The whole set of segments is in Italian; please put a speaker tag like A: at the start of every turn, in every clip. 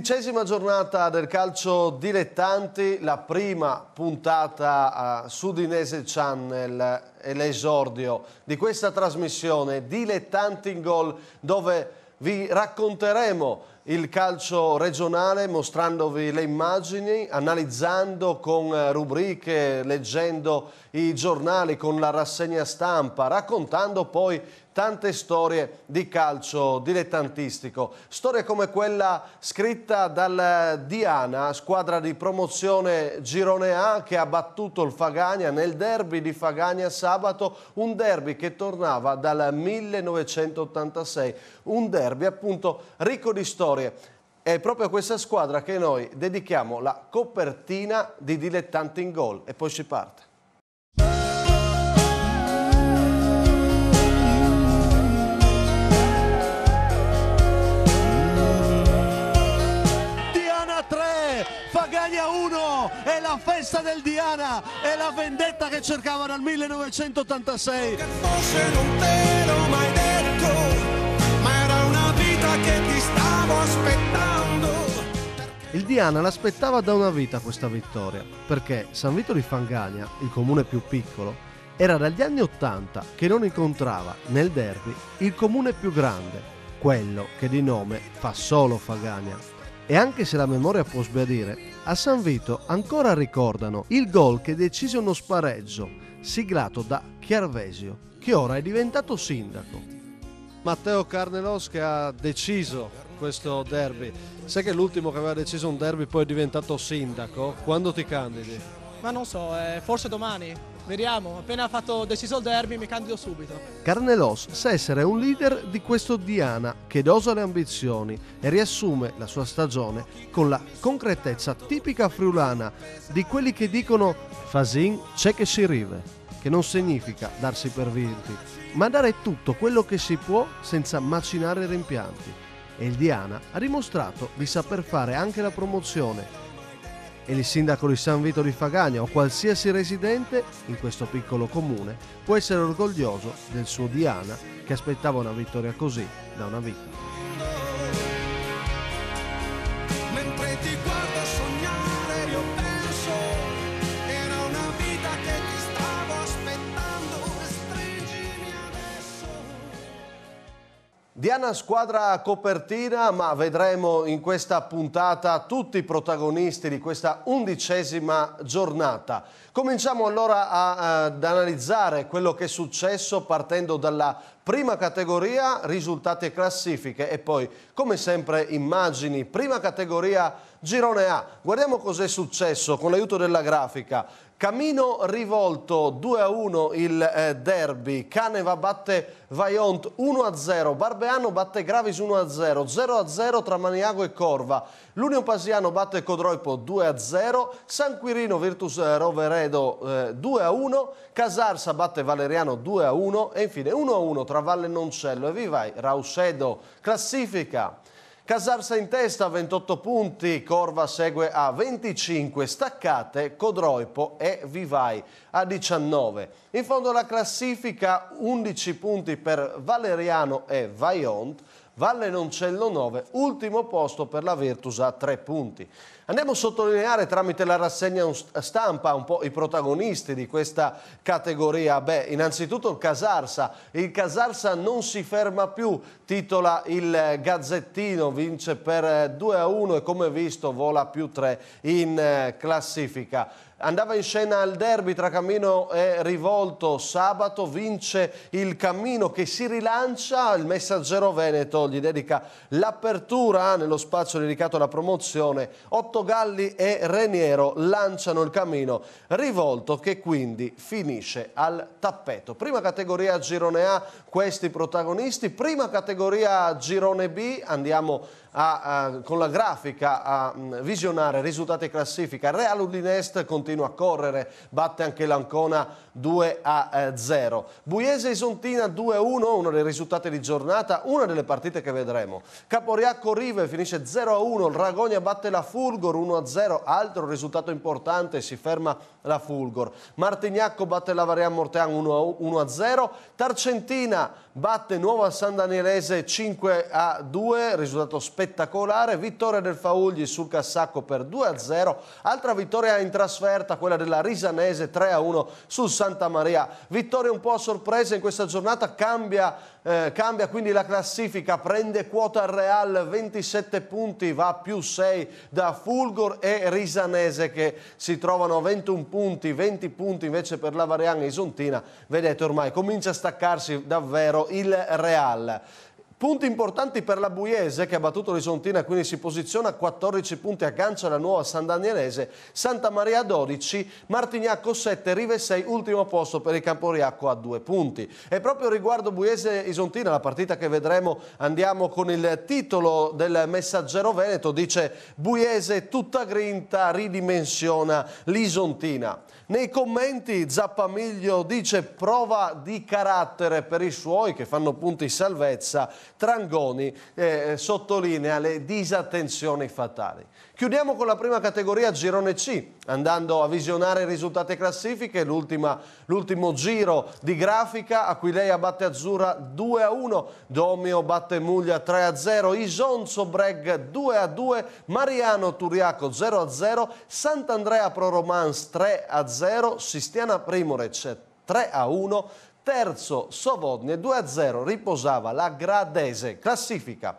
A: Undicesima giornata del calcio dilettanti, la prima puntata eh, su Dinese Channel e eh, l'esordio di questa trasmissione Dilettanti in Gol dove vi racconteremo il calcio regionale mostrandovi le immagini, analizzando con eh, rubriche, leggendo i giornali con la rassegna stampa, raccontando poi tante storie di calcio dilettantistico. Storie come quella scritta dal Diana, squadra di promozione Girone A che ha battuto il Fagagna nel derby di Fagagna sabato, un derby che tornava dal 1986, un derby appunto ricco di storie. È proprio a questa squadra che noi dedichiamo la copertina di Dilettanti in Gol e poi si parte. Pagania 1 è la festa del Diana, è la vendetta che cercavano al 1986. Che forse non te l'ho mai
B: detto,
A: ma era una vita che ti stavo aspettando. Il Diana l'aspettava da una vita questa vittoria, perché San Vito di Fangania, il comune più piccolo, era dagli anni 80 che non incontrava nel derby il comune più grande, quello che di nome fa solo Fagania. E anche se la memoria può sbiadire, a San Vito ancora ricordano il gol che decise uno spareggio, siglato da Chiarvesio, che ora è diventato sindaco. Matteo Carnelos che ha deciso questo derby. Sai che l'ultimo che aveva deciso un derby poi è diventato sindaco. Quando ti candidi?
C: Ma non so, eh, forse domani. Vediamo, appena ha fatto deciso il derby mi candido subito.
A: Carnelos sa essere un leader di questo Diana che dosa le ambizioni e riassume la sua stagione con la concretezza tipica friulana di quelli che dicono Fasin c'è che si rive, che non significa darsi per vinti, ma dare tutto quello che si può senza macinare rimpianti. E il Diana ha dimostrato di saper fare anche la promozione e il sindaco di San Vito di Fagagna o qualsiasi residente in questo piccolo comune può essere orgoglioso del suo Diana che aspettava una vittoria così da una vittima. Diana squadra copertina, ma vedremo in questa puntata tutti i protagonisti di questa undicesima giornata. Cominciamo allora a, eh, ad analizzare quello che è successo partendo dalla prima categoria, risultati e classifiche e poi come sempre immagini, prima categoria girone A. Guardiamo cos'è successo con l'aiuto della grafica. Camino rivolto 2-1 a il eh, derby, Caneva batte Vaiont 1-0, a Barbeano batte Gravis 1-0, a 0-0 a tra Maniago e Corva, Lunio Pasiano batte Codroipo 2-0, a San Quirino Virtus eh, Roveredo 2-1, eh, a Casarsa batte Valeriano 2-1 a e infine 1-1 a tra Valle Noncello e Vivai Rausedo. Classifica Casarsa in testa a 28 punti, Corva segue a 25, Staccate, Codroipo e Vivai a 19. In fondo alla classifica 11 punti per Valeriano e Vaiont, Valle Noncello 9, ultimo posto per la Virtus a 3 punti. Andiamo a sottolineare tramite la rassegna stampa un po' i protagonisti di questa categoria. Beh, innanzitutto il Casarsa. Il Casarsa non si ferma più, titola il Gazzettino, vince per 2 a 1 e come visto vola più 3 in eh, classifica. Andava in scena al derby tra Cammino e Rivolto, sabato vince il Cammino che si rilancia, il messaggero Veneto gli dedica l'apertura nello spazio dedicato alla promozione. 8 Portogalli e Reniero lanciano il cammino rivolto che quindi finisce al tappeto. Prima categoria girone A questi protagonisti, prima categoria girone B andiamo a, a, con la grafica a mm, visionare risultati e classifica. Real Udinest continua a correre, batte anche l'Ancona 2 a 0. Eh, Buiese Isontina 2 a 1, uno dei risultati di giornata, una delle partite che vedremo. Caporiacco Rive finisce 0 a 1, il Ragogna batte la Fulgor 1 a 0, altro risultato importante, si ferma la Fulgor. Martignacco batte la Varian Mortean 1 a 0, Tarcentina batte Nuova San Danielese 5 a 2, risultato spettacolare, vittoria del Faugli sul Cassacco per 2 a 0, altra vittoria in trasferta, quella della Risanese 3 a 1 sul Santa Maria, vittoria un po' a sorpresa in questa giornata, cambia eh, cambia quindi la classifica, prende quota al Real 27 punti, va più 6 da Fulgor e Risanese che si trovano a 21 punti, 20 punti invece per la Variana Isontina, vedete ormai comincia a staccarsi davvero il Real. Punti importanti per la Buiese che ha battuto l'Isontina, quindi si posiziona a 14 punti aggancia la nuova San Danielese, Santa Maria 12, Martignacco 7, Rive 6, ultimo posto per il Camporiacco a 2 punti. E proprio riguardo Buiese-Isontina, la partita che vedremo, andiamo con il titolo del messaggero Veneto, dice Buiese tutta grinta ridimensiona l'Isontina. Nei commenti Zappamiglio dice prova di carattere per i suoi che fanno punti salvezza, Trangoni eh, sottolinea le disattenzioni fatali. Chiudiamo con la prima categoria girone C, andando a visionare i risultati classifiche, l'ultimo giro di grafica, Aquileia batte Azzurra 2 a 1, Domio batte Muglia 3 a 0, Isonzo Breg 2 a 2, Mariano Turiaco 0 a 0, Sant'Andrea Pro Romans 3 a 0, Sistiana Primorec 3 a 1, terzo Sovodne 2 a 0, riposava la Gradese. Classifica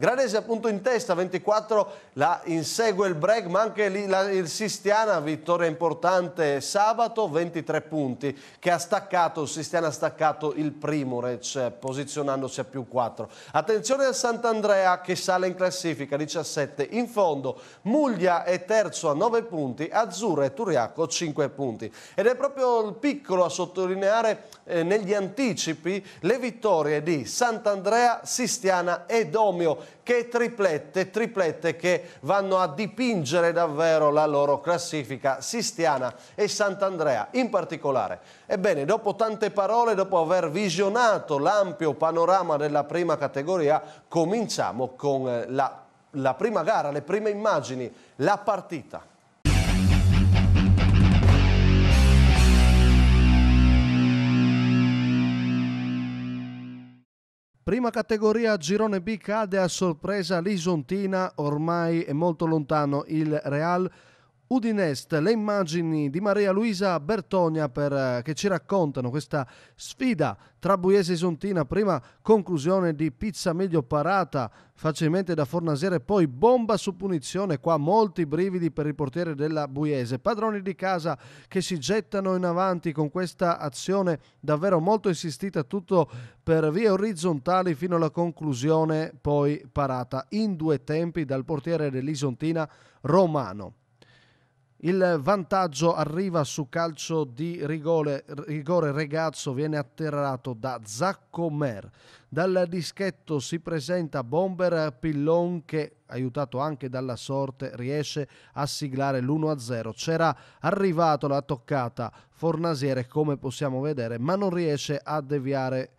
A: Granese appunto in testa, 24, la insegue il break, ma anche lì la, il Sistiana, vittoria importante sabato, 23 punti, che ha staccato, il Sistiana ha staccato il primo Rec, posizionandosi a più 4. Attenzione al Sant'Andrea che sale in classifica, 17 in fondo, Muglia è terzo a 9 punti, Azzurra e Turiaco 5 punti. Ed è proprio il piccolo a sottolineare eh, negli anticipi le vittorie di Sant'Andrea, Sistiana e Domio che triplette, triplette che vanno a dipingere davvero la loro classifica Sistiana e Sant'Andrea in particolare. Ebbene, dopo tante parole, dopo aver visionato l'ampio panorama della prima categoria, cominciamo con eh, la, la prima gara, le prime immagini, la partita. Prima categoria girone B cade a sorpresa l'Isontina, ormai è molto lontano il Real Udinest, le immagini di Maria Luisa Bertogna per, eh, che ci raccontano questa sfida tra Buiese e Sontina, prima conclusione di pizza meglio parata facilmente da Fornasiere, poi bomba su punizione, qua molti brividi per il portiere della Buiese, padroni di casa che si gettano in avanti con questa azione davvero molto insistita, tutto per vie orizzontali fino alla conclusione poi parata in due tempi dal portiere dell'Isontina Romano. Il vantaggio arriva su calcio di rigore, rigore Regazzo viene atterrato da Zacco Zaccomer. Dal dischetto si presenta Bomber Pillon che, aiutato anche dalla sorte, riesce a siglare l'1-0. C'era arrivato la toccata Fornasiere, come possiamo vedere, ma non riesce a deviare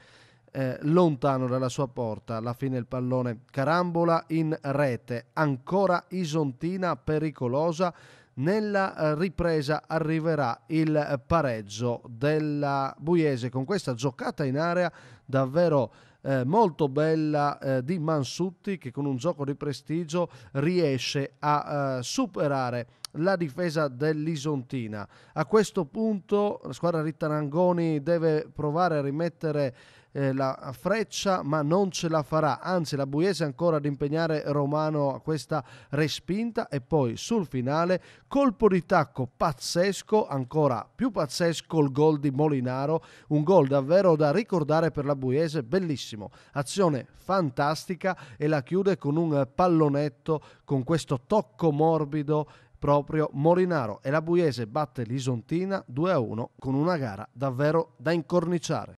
A: eh, lontano dalla sua porta. Alla fine il pallone carambola in rete. Ancora Isontina pericolosa nella eh, ripresa arriverà il eh, pareggio della Buiese con questa giocata in area davvero eh, molto bella eh, di Mansutti che con un gioco di prestigio riesce a eh, superare la difesa dell'Isontina. A questo punto la squadra Rittarangoni deve provare a rimettere eh, la freccia, ma non ce la farà. Anzi, la Buiese ancora ad impegnare Romano a questa respinta e poi sul finale colpo di tacco pazzesco, ancora più pazzesco il gol di Molinaro, un gol davvero da ricordare per la Buiese, bellissimo. Azione fantastica e la chiude con un pallonetto con questo tocco morbido proprio Molinaro e la Buiese batte l'Isontina 2-1 con una gara davvero da incorniciare.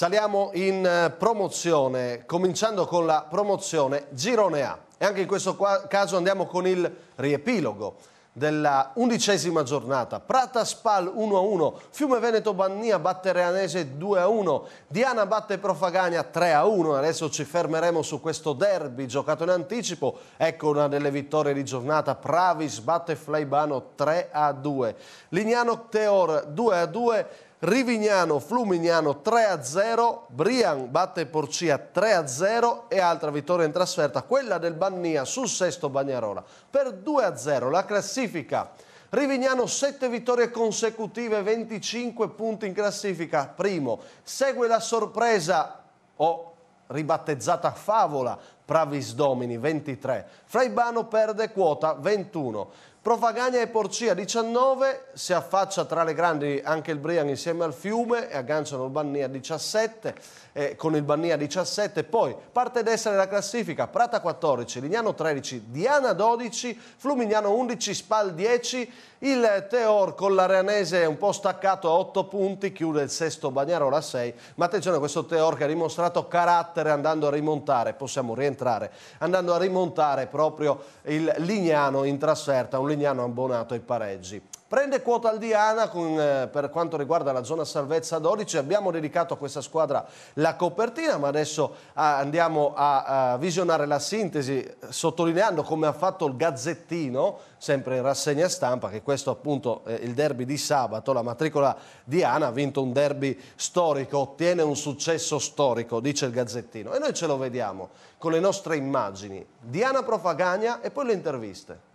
A: Saliamo in eh, promozione, cominciando con la promozione Girone A. E anche in questo caso andiamo con il riepilogo della undicesima giornata. Prata Spal 1-1, Fiume Veneto Bannia batte Reanese 2-1, Diana batte Profagania 3-1. Adesso ci fermeremo su questo derby giocato in anticipo. Ecco una delle vittorie di giornata, Pravis batte Flaibano 3-2. Lignano Teor 2-2. Rivignano, Flumignano 3-0, Brian batte Porcia 3-0 e altra vittoria in trasferta, quella del Bannia sul sesto Bagnarola per 2-0 la classifica. Rivignano 7 vittorie consecutive, 25 punti in classifica, primo. Segue la sorpresa, o oh, ribattezzata favola, Pravis Domini 23, Fraibano perde quota 21. Provagagna e Porcia 19, si affaccia tra le grandi anche il Brian insieme al Fiume e agganciano il Banni a 17 eh, con il Bannia 17, poi parte destra della classifica Prata 14, Lignano 13, Diana 12, Flumignano 11, Spal 10, il Teor con l'Areanese un po' staccato a 8 punti, chiude il sesto Bagnarola a 6, ma attenzione questo Teor che ha dimostrato carattere andando a rimontare, possiamo rientrare, andando a rimontare proprio il Lignano in trasferta, un Lignano abbonato ai pareggi. Prende quota aldiana con, eh, per quanto riguarda la zona salvezza 12, abbiamo dedicato a questa squadra la copertina, ma adesso ah, andiamo a, a visionare la sintesi, sottolineando come ha fatto il Gazzettino, sempre in rassegna stampa, che questo appunto è il derby di sabato, la matricola Diana ha vinto un derby storico, ottiene un successo storico, dice il Gazzettino. E noi ce lo vediamo con le nostre immagini. Diana Profagagna e poi le interviste.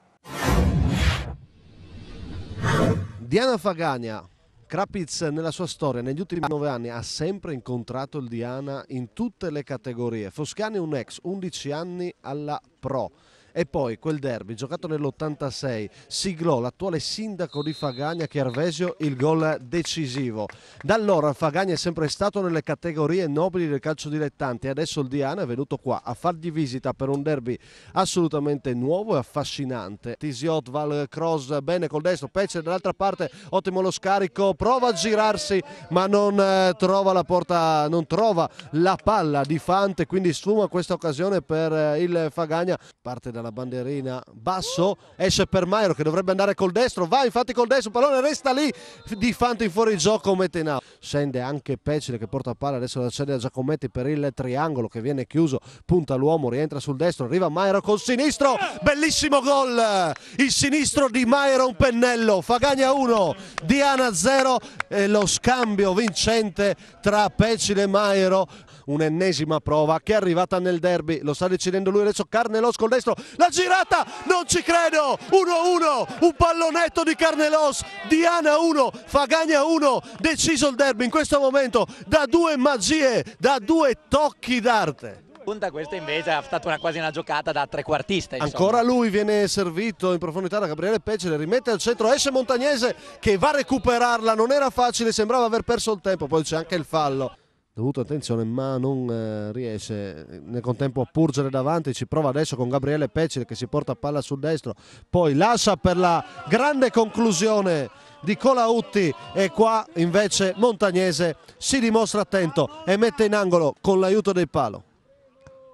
A: Diana Fagania, Krapitz nella sua storia negli ultimi nove anni ha sempre incontrato il Diana in tutte le categorie. Foscani è un ex, 11 anni alla Pro. E poi quel derby giocato nell'86 siglò l'attuale sindaco di Fagagna Chiarvesio il gol decisivo. Da allora Fagagna è sempre stato nelle categorie nobili del calcio dilettante e adesso il Diana è venuto qua a fargli visita per un derby assolutamente nuovo e affascinante. Tisiot, Val Cross bene col destro, Pece dall'altra parte, ottimo lo scarico, prova a girarsi ma non eh, trova la porta, non trova la palla di Fante, quindi sfuma questa occasione per eh, il Fagagna. Parte dalla la bandierina basso, esce per Mairo che dovrebbe andare col destro, va infatti col destro, pallone resta lì, di fatto in fuori gioco mette in out. Scende anche Pecile che porta a palla, adesso la cede a Giacometti per il triangolo che viene chiuso, punta l'uomo, rientra sul destro, arriva Mairo col sinistro, bellissimo gol! Il sinistro di Mairo, un pennello, Fagagna 1, Diana 0 e lo scambio vincente tra Pecile e Mairo un'ennesima prova che è arrivata nel derby, lo sta decidendo lui adesso Carnelos col destro, la girata, non ci credo, 1-1, un pallonetto di Carnelos, Diana 1, Fagagna 1, deciso il derby in questo momento da due magie, da due tocchi d'arte
D: punta questa invece è stata una, quasi una giocata da trequartista insomma. ancora
A: lui viene servito in profondità da Gabriele Pecce, le rimette al centro esce Montagnese che va a recuperarla non era facile sembrava aver perso il tempo poi c'è anche il fallo dovuto attenzione ma non eh, riesce nel contempo a purgere davanti ci prova adesso con Gabriele Pecile che si porta palla sul destro poi lascia per la grande conclusione di Colautti e qua invece Montagnese si dimostra attento e mette in angolo con l'aiuto del palo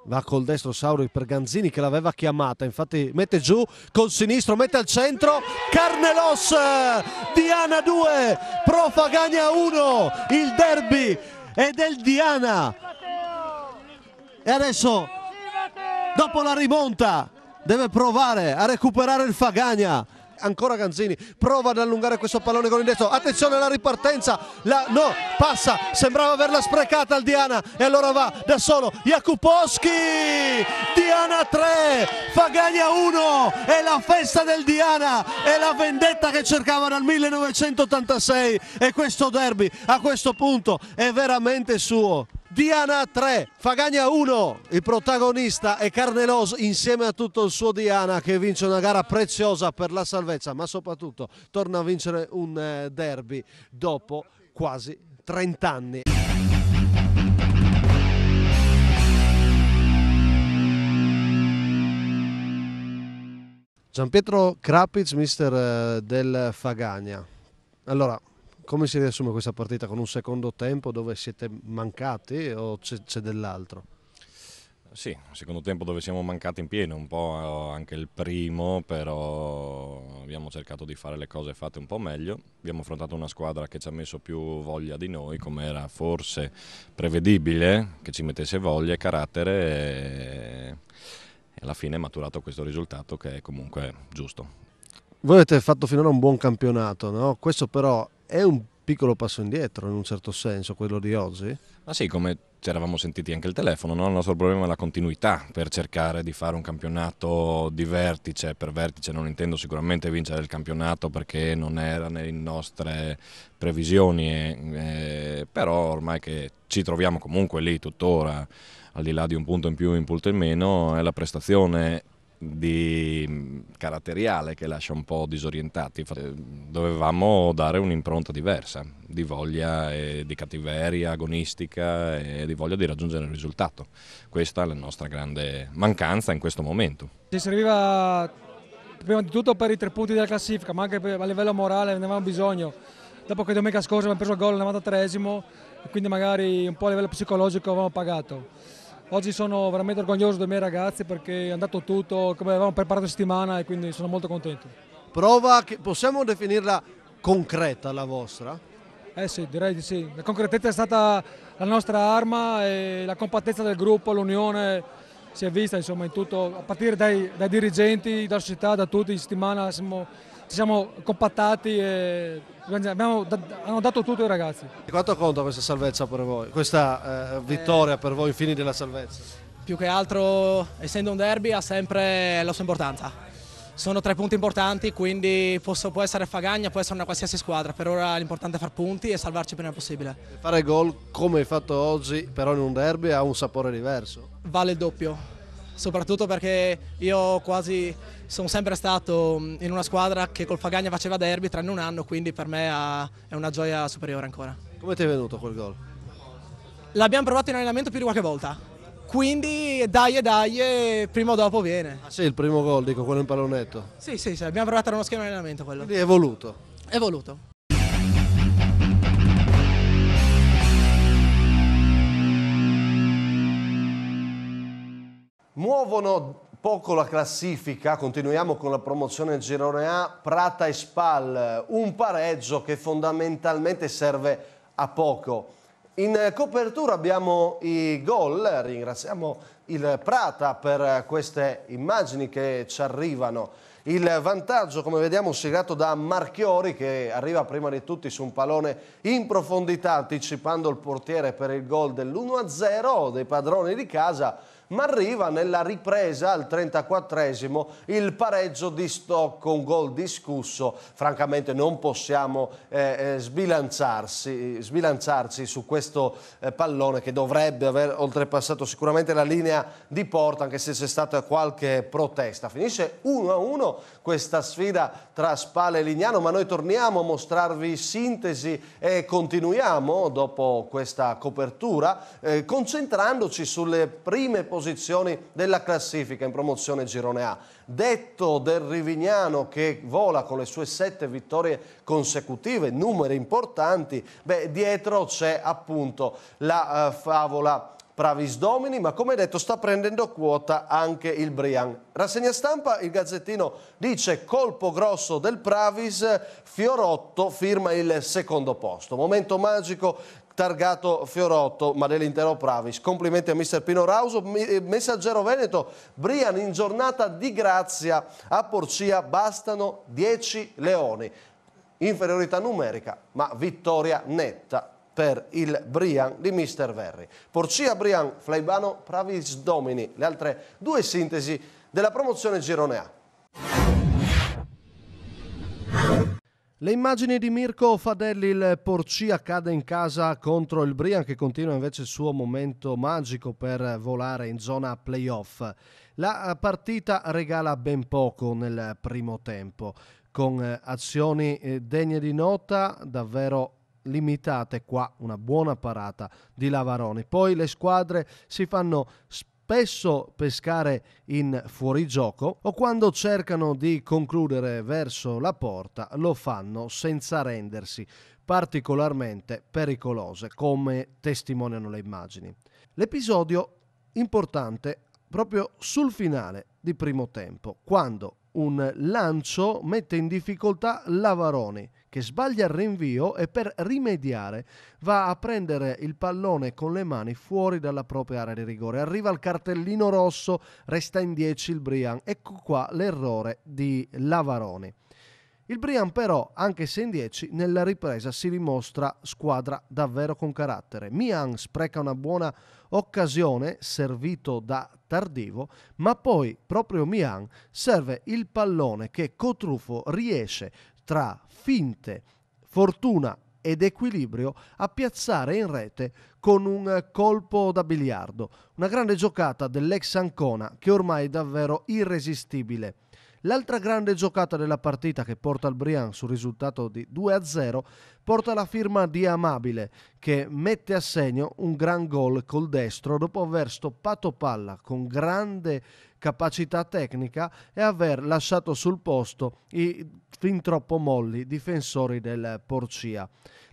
A: va col destro Sauri per Ganzini che l'aveva chiamata infatti mette giù col sinistro mette al centro Carnelos eh, Diana 2 Profagagna 1 il derby e del Diana. E adesso, dopo la rimonta, deve provare a recuperare il Fagagna ancora Ganzini, prova ad allungare questo pallone con il destro, attenzione alla ripartenza, la, no, passa, sembrava averla sprecata al Diana e allora va da solo Jakubowski, Diana 3, Fagagna 1, è la festa del Diana, è la vendetta che cercava dal 1986 e questo derby a questo punto è veramente suo. Diana 3, Fagagna 1, il protagonista è Carnelos insieme a tutto il suo Diana che vince una gara preziosa per la salvezza ma soprattutto torna a vincere un eh, derby dopo quasi 30 anni. Gian Pietro Krapic, mister eh, del Fagagna. Allora, come si riassume questa partita con un secondo tempo dove siete mancati o c'è dell'altro?
E: Sì, secondo tempo dove siamo mancati in pieno, un po' anche il primo, però abbiamo cercato di fare le cose fatte un po' meglio. Abbiamo affrontato una squadra che ci ha messo più voglia di noi, come era forse prevedibile, che ci mettesse voglia e carattere e alla fine è maturato questo risultato che è comunque giusto.
A: Voi avete fatto finora un buon campionato, no? questo però è un piccolo passo indietro in un certo senso quello di oggi?
E: Ma sì, come ci eravamo sentiti anche il telefono, no? il nostro problema è la continuità per cercare di fare un campionato di vertice, per vertice non intendo sicuramente vincere il campionato perché non era nelle nostre previsioni, eh, eh però ormai che ci troviamo comunque lì tuttora, al di là di un punto in più, un punto in meno, è la prestazione di mm, caratteriale che lascia un po' disorientati. Dovevamo dare un'impronta diversa, di voglia e di cattiveria agonistica e di voglia di raggiungere il risultato. Questa è la nostra grande mancanza in questo momento.
C: Ci serviva prima di tutto per i tre punti della classifica, ma anche a livello morale ne avevamo bisogno. Dopo che domenica scorsa abbiamo preso il gol al 93esimo, quindi magari un po' a livello psicologico avevamo pagato. Oggi sono veramente orgoglioso dei miei ragazzi
A: perché è andato tutto come avevamo preparato
C: la settimana e quindi sono molto contento.
A: Prova che possiamo definirla concreta la vostra? Eh sì, direi di sì. La concretezza
C: è stata la nostra arma e la compattezza del gruppo, l'unione si è vista insomma in tutto, a partire dai, dai dirigenti, dalla società, da tutti, in settimana siamo ci siamo compattati e abbiamo, hanno dato tutto i ragazzi.
A: E quanto conta questa salvezza per voi, questa eh, vittoria eh, per voi, i fini della salvezza?
C: Più che altro, essendo un derby, ha sempre la sua importanza. Sono tre punti importanti, quindi posso, può essere Fagagna, può essere una qualsiasi squadra. Per ora l'importante è far punti e salvarci il prima possibile.
A: Fare gol come hai fatto oggi, però in un derby, ha un sapore diverso. Vale il
C: doppio soprattutto perché io quasi sono sempre stato mm, in una squadra che col Fagagna faceva derby tranne un anno, quindi per me è una gioia superiore ancora.
A: Come ti è venuto quel gol?
C: L'abbiamo provato in allenamento più di qualche volta, quindi dai e dai e prima o dopo viene.
A: Ah sì, il primo gol, dico, quello in pallonetto.
C: Sì, sì, sì abbiamo provato a uno schema di allenamento quello. Quindi è
A: voluto. È voluto. Muovono poco la classifica, continuiamo con la promozione Girone A, Prata e Spal, un pareggio che fondamentalmente serve a poco. In copertura abbiamo i gol, ringraziamo il Prata per queste immagini che ci arrivano. Il vantaggio, come vediamo, segnato da Marchiori che arriva prima di tutti su un pallone in profondità, anticipando il portiere per il gol dell'1-0 dei padroni di casa ma arriva nella ripresa al 34esimo il pareggio di Stocco, un gol discusso. Francamente non possiamo eh, eh, sbilanciarsi, sbilanciarci su questo eh, pallone che dovrebbe aver oltrepassato sicuramente la linea di porta, anche se c'è stata qualche protesta. Finisce 1-1 questa sfida tra Spale e Lignano, ma noi torniamo a mostrarvi sintesi e continuiamo dopo questa copertura, eh, concentrandoci sulle prime posizioni posizioni della classifica in promozione Girone A. Detto del Rivignano che vola con le sue sette vittorie consecutive, numeri importanti, beh, dietro c'è appunto la eh, favola Pravis Domini, ma come detto sta prendendo quota anche il Brian. Rassegna stampa, il Gazzettino dice colpo grosso del Pravis, Fiorotto firma il secondo posto. Momento magico targato Fiorotto, ma dell'intero Pravis. Complimenti a mister Pino Rauso, eh, messaggero Veneto, Brian in giornata di grazia a Porcia bastano 10 leoni. Inferiorità numerica, ma vittoria netta per il Brian di Mister Verri. Porcia Brian, Flaibano, Pravis Domini, le altre due sintesi della promozione Girone A. Le immagini di Mirko Fadelli, il Porci accade in casa contro il Brian che continua invece il suo momento magico per volare in zona playoff. La partita regala ben poco nel primo tempo, con eh, azioni eh, degne di nota, davvero limitate qua una buona parata di Lavaroni. Poi le squadre si fanno spazio spesso pescare in fuorigioco o quando cercano di concludere verso la porta lo fanno senza rendersi particolarmente pericolose, come testimoniano le immagini. L'episodio importante proprio sul finale di primo tempo, quando un lancio mette in difficoltà Lavaroni, che sbaglia il rinvio e per rimediare va a prendere il pallone con le mani fuori dalla propria area di rigore. Arriva il cartellino rosso, resta in 10 il Brian. Ecco qua l'errore di Lavaroni. Il Brian però, anche se in 10, nella ripresa si dimostra squadra davvero con carattere. Mian spreca una buona occasione, servito da tardivo, ma poi proprio Mian serve il pallone che Cotrufo riesce tra finte, fortuna ed equilibrio a piazzare in rete con un colpo da biliardo. Una grande giocata dell'ex Ancona che ormai è davvero irresistibile. L'altra grande giocata della partita che porta il Brian sul risultato di 2-0 porta la firma di Amabile che mette a segno un gran gol col destro dopo aver stoppato palla con grande capacità tecnica e aver lasciato sul posto i fin troppo molli difensori del Porcia.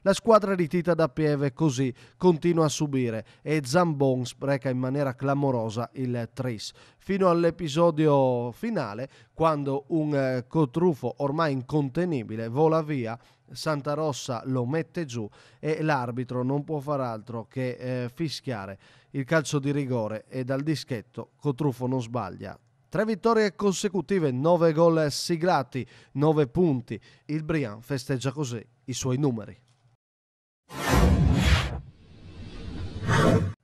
A: La squadra di Tita da Pieve così continua a subire e Zambon spreca in maniera clamorosa il tris. Fino all'episodio finale, quando un eh, cotrufo ormai incontenibile vola via Santa Rossa lo mette giù e l'arbitro non può far altro che eh, fischiare il calcio di rigore e dal dischetto Cotrufo non sbaglia. Tre vittorie consecutive, nove gol siglati, nove punti. Il Brian festeggia così i suoi numeri.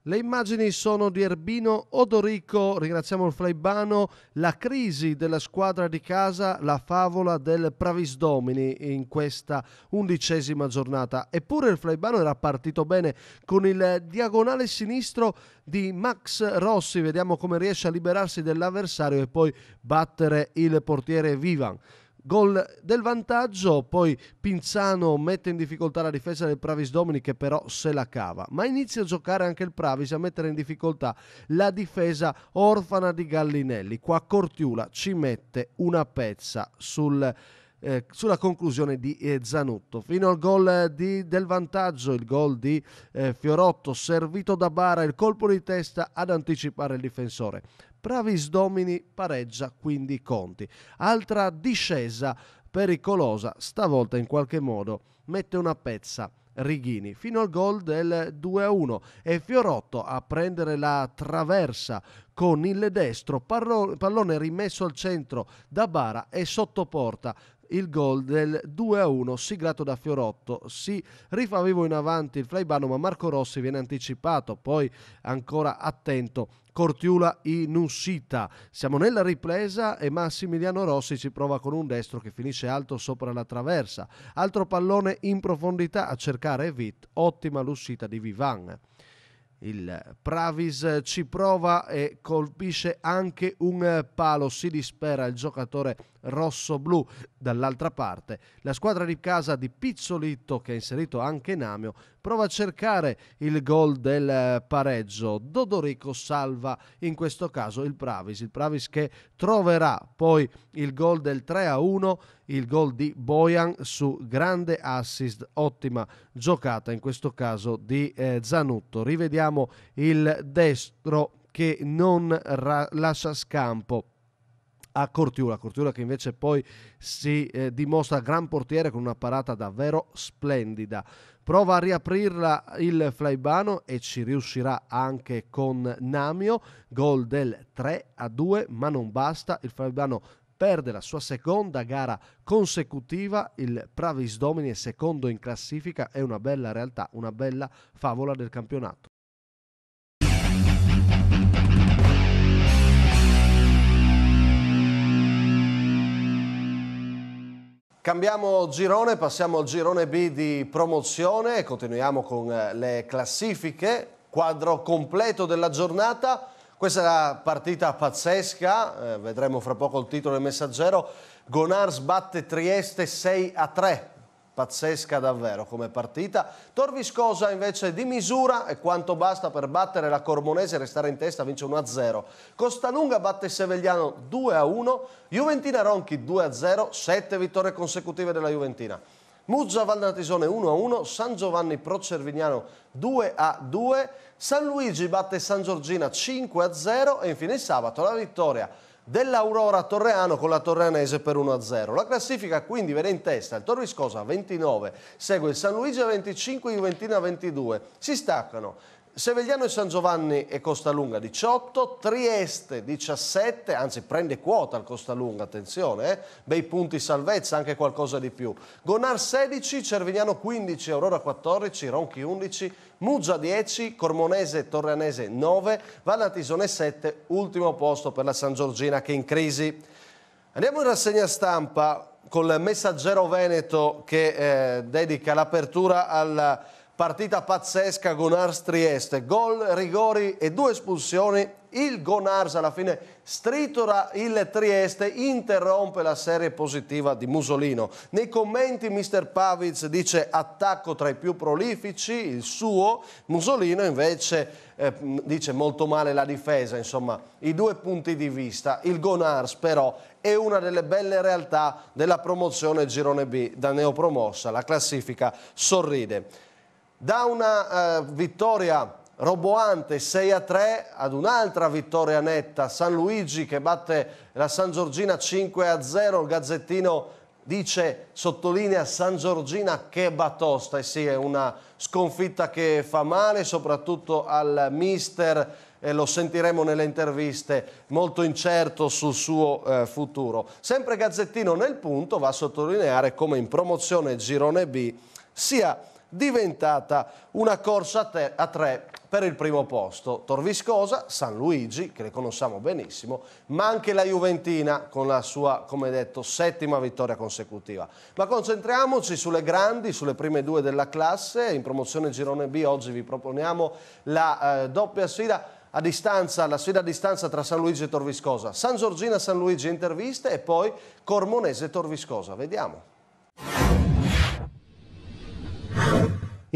A: Le immagini sono di Erbino Odorico, ringraziamo il Flaibano, la crisi della squadra di casa, la favola del Pravisdomini in questa undicesima giornata. Eppure il Flaibano era partito bene con il diagonale sinistro di Max Rossi, vediamo come riesce a liberarsi dell'avversario e poi battere il portiere Vivan. Gol del vantaggio, poi Pinzano mette in difficoltà la difesa del Pravis Domini che però se la cava. Ma inizia a giocare anche il Pravis a mettere in difficoltà la difesa orfana di Gallinelli. Qua Cortiula ci mette una pezza sul eh, sulla conclusione di eh, Zanutto, Fino al gol di, del vantaggio, il gol di eh, Fiorotto, servito da Bara, il colpo di testa ad anticipare il difensore. Pravis Domini pareggia quindi conti. Altra discesa pericolosa, stavolta in qualche modo mette una pezza Righini fino al gol del 2-1 e Fiorotto a prendere la traversa con il destro, pallone rimesso al centro da Bara e sottoporta il gol del 2-1 siglato da Fiorotto. Si rifà vivo in avanti il Flaibano ma Marco Rossi viene anticipato, poi ancora attento Cortiula in uscita. Siamo nella ripresa e Massimiliano Rossi ci prova con un destro che finisce alto sopra la traversa. Altro pallone in profondità a cercare Evit, ottima l'uscita di Vivan. Il Pravis ci prova e colpisce anche un palo, si dispera il giocatore rosso-blu. Dall'altra parte la squadra di casa di Pizzolitto, che ha inserito anche Namio, prova a cercare il gol del pareggio. Dodorico salva in questo caso il Pravis, il Pravis che troverà poi il gol del 3-1, il gol di Bojan su grande assist, ottima giocata in questo caso di eh, Zanutto. Rivediamo il destro che non lascia scampo a Cortiura. Cortiura che invece poi si eh, dimostra gran portiere con una parata davvero splendida. Prova a riaprirla il Flaibano e ci riuscirà anche con Namio, gol del 3 a 2, ma non basta, il Flaibano perde la sua seconda gara consecutiva, il Pravis Domini è secondo in classifica, è una bella realtà, una bella favola del campionato. Cambiamo girone, passiamo al girone B di promozione e continuiamo con eh, le classifiche. Quadro completo della giornata. Questa è la partita pazzesca, eh, vedremo fra poco il titolo del messaggero. Gonar sbatte Trieste 6 a 3 pazzesca davvero come partita. Torviscosa invece di misura e quanto basta per battere la Cormonese e restare in testa vince 1-0. Costanunga batte Sevegliano 2-1, Juventina Ronchi 2-0, 7 vittorie consecutive della Juventina. Muzza Valnatisone 1-1, San Giovanni Procervignano 2-2, San Luigi batte San Giorgina 5-0 e infine sabato la vittoria dell'Aurora Torreano con la Torreanese per 1-0. La classifica quindi viene in testa il Torriscosa a 29, segue il San Luigi a 25, Juventina 22. Si staccano Sevegliano e San Giovanni e Costalunga 18, Trieste 17, anzi prende quota al Costalunga, attenzione, eh? bei punti salvezza, anche qualcosa di più. Gonar 16, Cervignano 15, Aurora 14, Ronchi 11, Muggia 10, Cormonese e Torreanese 9, Vallatisone 7, ultimo posto per la San Giorgina che è in crisi. Andiamo in rassegna stampa con il messaggero Veneto che eh, dedica l'apertura al Partita pazzesca Gonars-Trieste, gol, rigori e due espulsioni. Il Gonars alla fine stritola il Trieste, interrompe la serie positiva di Musolino. Nei commenti Mr. Pavic dice attacco tra i più prolifici, il suo. Musolino invece eh, dice molto male la difesa, insomma i due punti di vista. Il Gonars però è una delle belle realtà della promozione Girone B da neopromossa. La classifica sorride da una eh, vittoria roboante 6 a 3 ad un'altra vittoria netta San Luigi che batte la San Giorgina 5 a 0 il Gazzettino dice sottolinea San Giorgina che batosta e sì è una sconfitta che fa male soprattutto al mister eh, lo sentiremo nelle interviste molto incerto sul suo eh, futuro sempre Gazzettino nel punto va a sottolineare come in promozione girone B sia diventata una corsa a, te, a tre per il primo posto. Torviscosa, San Luigi, che le conosciamo benissimo, ma anche la Juventina con la sua, come detto, settima vittoria consecutiva. Ma concentriamoci sulle grandi, sulle prime due della classe. In promozione Girone B oggi vi proponiamo la eh, doppia sfida a distanza, la sfida a distanza tra San Luigi e Torviscosa. San Giorgina, San Luigi interviste e poi Cormonese Torviscosa. Vediamo.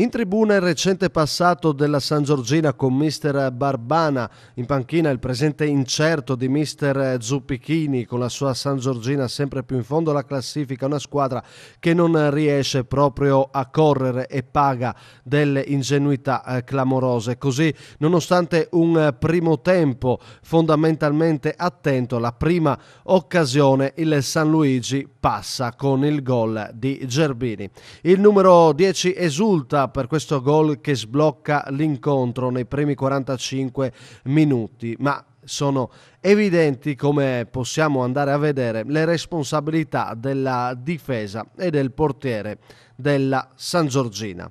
A: In tribuna il recente passato della San Giorgina con mister Barbana, in panchina il presente incerto di mister Zuppichini con la sua San Giorgina sempre più in fondo alla classifica, una squadra che non riesce proprio a correre e paga delle ingenuità eh, clamorose. Così nonostante un primo tempo fondamentalmente attento alla prima occasione, il San Luigi passa con il gol di Gerbini. Il numero 10 esulta per questo gol che sblocca l'incontro nei primi 45 minuti, ma sono evidenti come possiamo andare a vedere le responsabilità della difesa e del portiere della San Giorgina.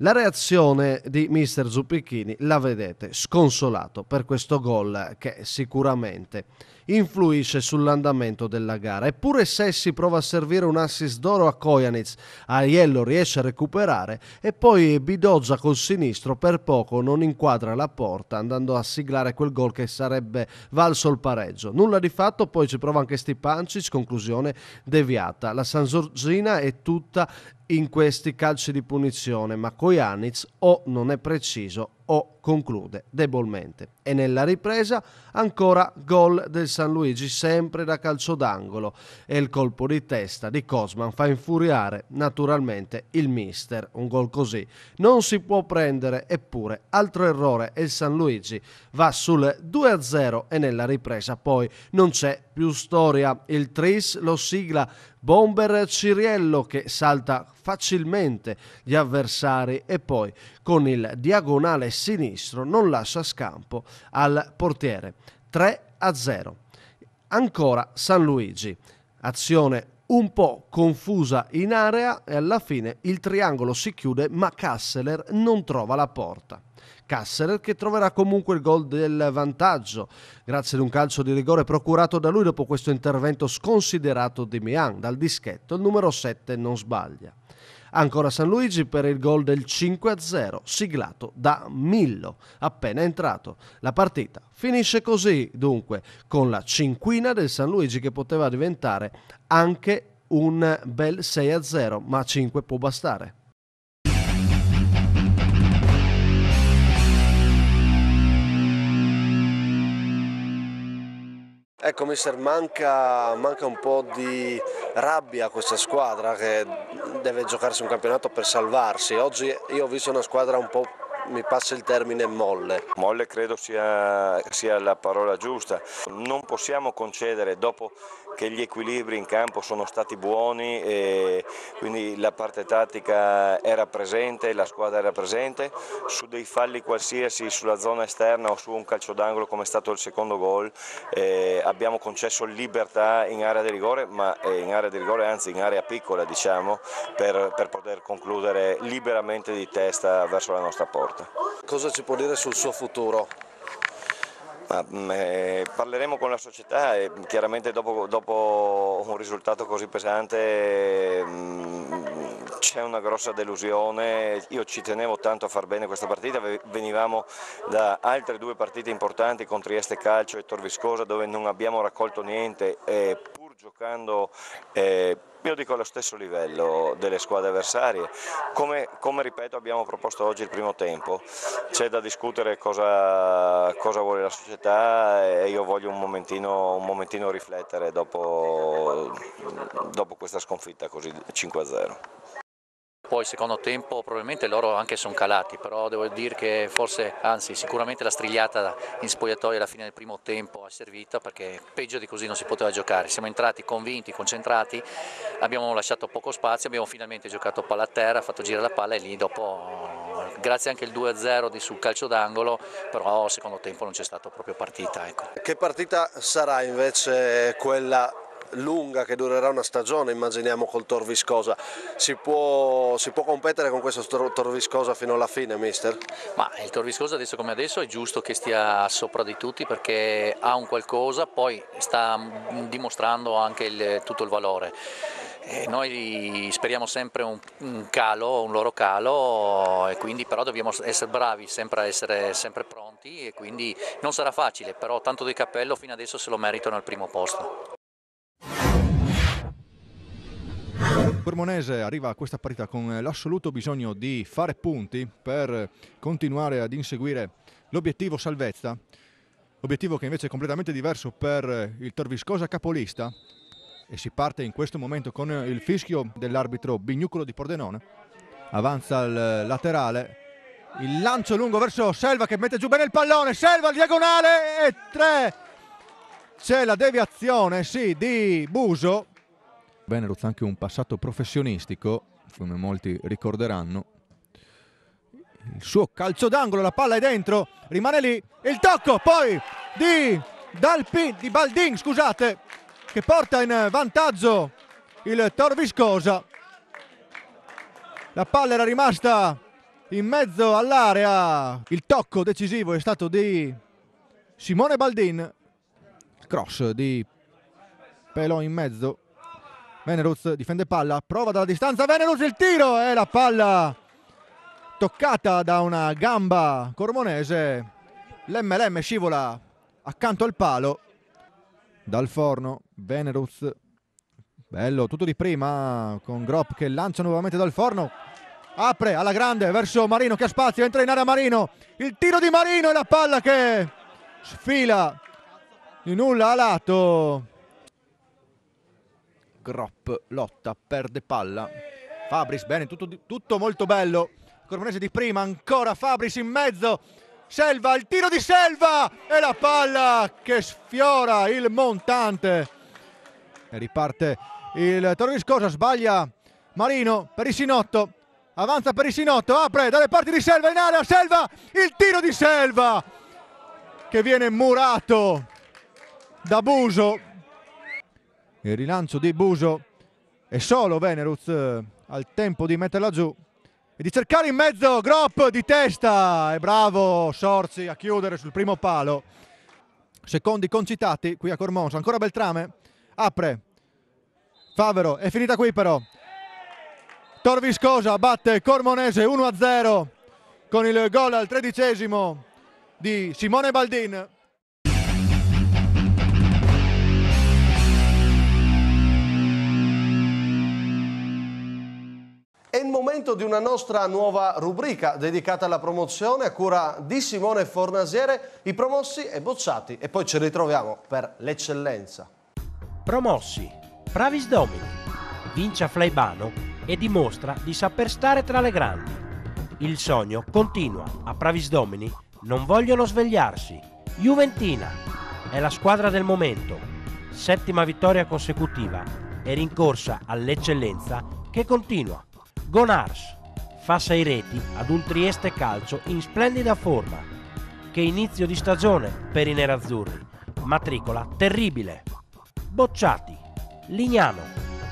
A: La reazione di mister Zuppichini la vedete sconsolato per questo gol che sicuramente influisce sull'andamento della gara. Eppure Sessi prova a servire un assist d'oro a Kojanic, Aiello riesce a recuperare e poi Bidozza col sinistro per poco non inquadra la porta andando a siglare quel gol che sarebbe valso il pareggio. Nulla di fatto, poi ci prova anche Stipancic, conclusione deviata. La Sansorgina è tutta in questi calci di punizione, ma Kojanic o non è preciso o conclude debolmente. E nella ripresa ancora gol del San Luigi sempre da calcio d'angolo e il colpo di testa di Cosman fa infuriare naturalmente il mister. Un gol così non si può prendere eppure altro errore e il San Luigi va sul 2-0 e nella ripresa poi non c'è più storia. Il Tris lo sigla Bomber Ciriello che salta facilmente gli avversari e poi con il diagonale sinistro non lascia scampo al portiere. 3 a 0. Ancora San Luigi. Azione un po' confusa in area e alla fine il triangolo si chiude ma Kasseler non trova la porta. Kasseler che troverà comunque il gol del vantaggio grazie ad un calcio di rigore procurato da lui dopo questo intervento sconsiderato di Mian dal dischetto il numero 7 non sbaglia. Ancora San Luigi per il gol del 5-0 siglato da Millo, appena entrato. La partita finisce così dunque con la cinquina del San Luigi che poteva diventare anche un bel 6-0, ma 5 può bastare. Ecco, mister, manca, manca, un po' di rabbia a questa squadra che deve giocarsi un campionato per salvarsi. Oggi io ho visto una squadra un po' mi passa il termine molle. Molle credo
F: sia, sia, la parola giusta, non possiamo concedere dopo che gli equilibri in campo sono stati buoni, quindi la parte tattica era presente, la squadra era presente, su dei falli qualsiasi sulla zona esterna o su un calcio d'angolo come è stato il secondo gol eh, abbiamo concesso libertà in area di rigore, ma eh, in area di rigore anzi in area piccola diciamo, per, per poter concludere liberamente di testa verso la nostra porta. Cosa ci può dire sul suo futuro? Ma, mm, eh, parleremo con la società e chiaramente dopo, dopo un risultato così pesante mm, c'è una grossa delusione, io ci tenevo tanto a far bene questa partita, venivamo da altre due partite importanti con Trieste Calcio e Torviscosa dove non abbiamo raccolto niente, eh, giocando, eh, io dico, allo stesso livello delle squadre avversarie. Come, come, ripeto abbiamo proposto oggi il primo tempo, c'è da discutere cosa, cosa, vuole la società e io voglio un momentino, un momentino riflettere dopo, dopo questa sconfitta così 5-0.
C: Poi secondo tempo probabilmente loro anche sono calati, però devo dire che forse, anzi sicuramente la strigliata in spogliatoio alla fine del primo tempo è servita perché peggio di così non si poteva giocare. Siamo entrati convinti, concentrati, abbiamo lasciato poco spazio, abbiamo finalmente giocato palla a terra, fatto girare la palla e lì dopo grazie anche al 2-0 sul calcio d'angolo, però secondo tempo non c'è stata proprio partita. Ecco.
A: Che partita sarà invece quella lunga che durerà una stagione, immaginiamo col Torviscosa. Si può, si può competere con questo Tor Viscosa fino alla fine, mister? Ma il Viscosa adesso come adesso è giusto che stia sopra di tutti perché ha un qualcosa,
C: poi sta mm, dimostrando anche il, tutto il valore. E noi speriamo sempre un, un, calo, un loro calo, e quindi però dobbiamo essere bravi, sempre a essere sempre pronti e quindi non sarà facile, però tanto di cappello fino adesso se lo meritano al primo posto.
B: Cremonese arriva a questa partita con l'assoluto bisogno di fare punti per continuare ad inseguire l'obiettivo salvezza, obiettivo che invece è completamente diverso per il Torviscosa capolista e si parte in questo momento con il fischio dell'arbitro Bignucolo di Pordenone, avanza il laterale, il lancio lungo verso Selva che mette giù bene il pallone, Selva al diagonale e 3. C'è la deviazione, sì, di Buso Veneruz anche un passato professionistico, come molti ricorderanno. Il suo calcio d'angolo, la palla è dentro, rimane lì, il tocco poi di, Dalpin, di Baldin, scusate, che porta in vantaggio il Torviscosa. La palla era rimasta in mezzo all'area. Il tocco decisivo è stato di Simone Baldin. Cross di Pelò in mezzo. Venerus difende palla, prova dalla distanza, Venerus il tiro e la palla toccata da una gamba cormonese. L'MLM scivola accanto al palo. Dal forno, Venerus. Bello, tutto di prima con Grop che lancia nuovamente dal forno. Apre alla grande verso Marino che ha spazio, entra in area Marino. Il tiro di Marino e la palla che sfila di nulla a lato. Grop lotta, perde palla. Fabris bene, tutto, tutto molto bello. Corponese di prima, ancora Fabris in mezzo. Selva, il tiro di Selva e la palla che sfiora il montante. E riparte il Toro Viscosa, sbaglia Marino per il Sinotto. Avanza per il Sinotto, apre dalle parti di Selva in area, Selva, il tiro di Selva che viene murato da Buso il rilancio di Buso e solo Veneruz eh, al tempo di metterla giù e di cercare in mezzo Grop di testa e bravo Sorci a chiudere sul primo palo secondi concitati qui a Cormonso ancora Beltrame apre Favero è finita qui però Torviscosa batte Cormonese 1-0 con il gol al tredicesimo di Simone Baldin
A: È il momento di una nostra nuova rubrica dedicata alla promozione a cura di Simone Fornasiere, i promossi e bocciati e poi ci ritroviamo per l'eccellenza. Promossi, Pravis Domini,
D: vince a Flaibano e dimostra di saper stare tra le grandi. Il sogno continua, a Pravis Domini non vogliono svegliarsi. Juventina è la squadra del momento, settima vittoria consecutiva e rincorsa all'eccellenza che continua. Gonars fa 6 reti ad un Trieste calcio in splendida forma. Che inizio di stagione per i nerazzurri. Matricola terribile. Bocciati. Lignano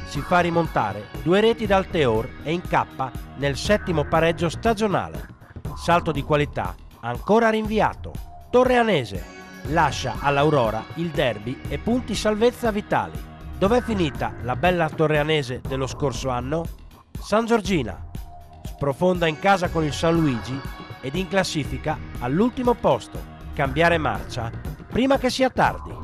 D: si fa rimontare due reti dal Teor e incappa nel settimo pareggio stagionale. Salto di qualità ancora rinviato. Torreanese lascia all'Aurora il derby e punti salvezza vitali. Dov'è finita la bella torreanese dello scorso anno? San Giorgina sprofonda in casa con il San Luigi ed in classifica all'ultimo posto. Cambiare marcia prima che sia tardi.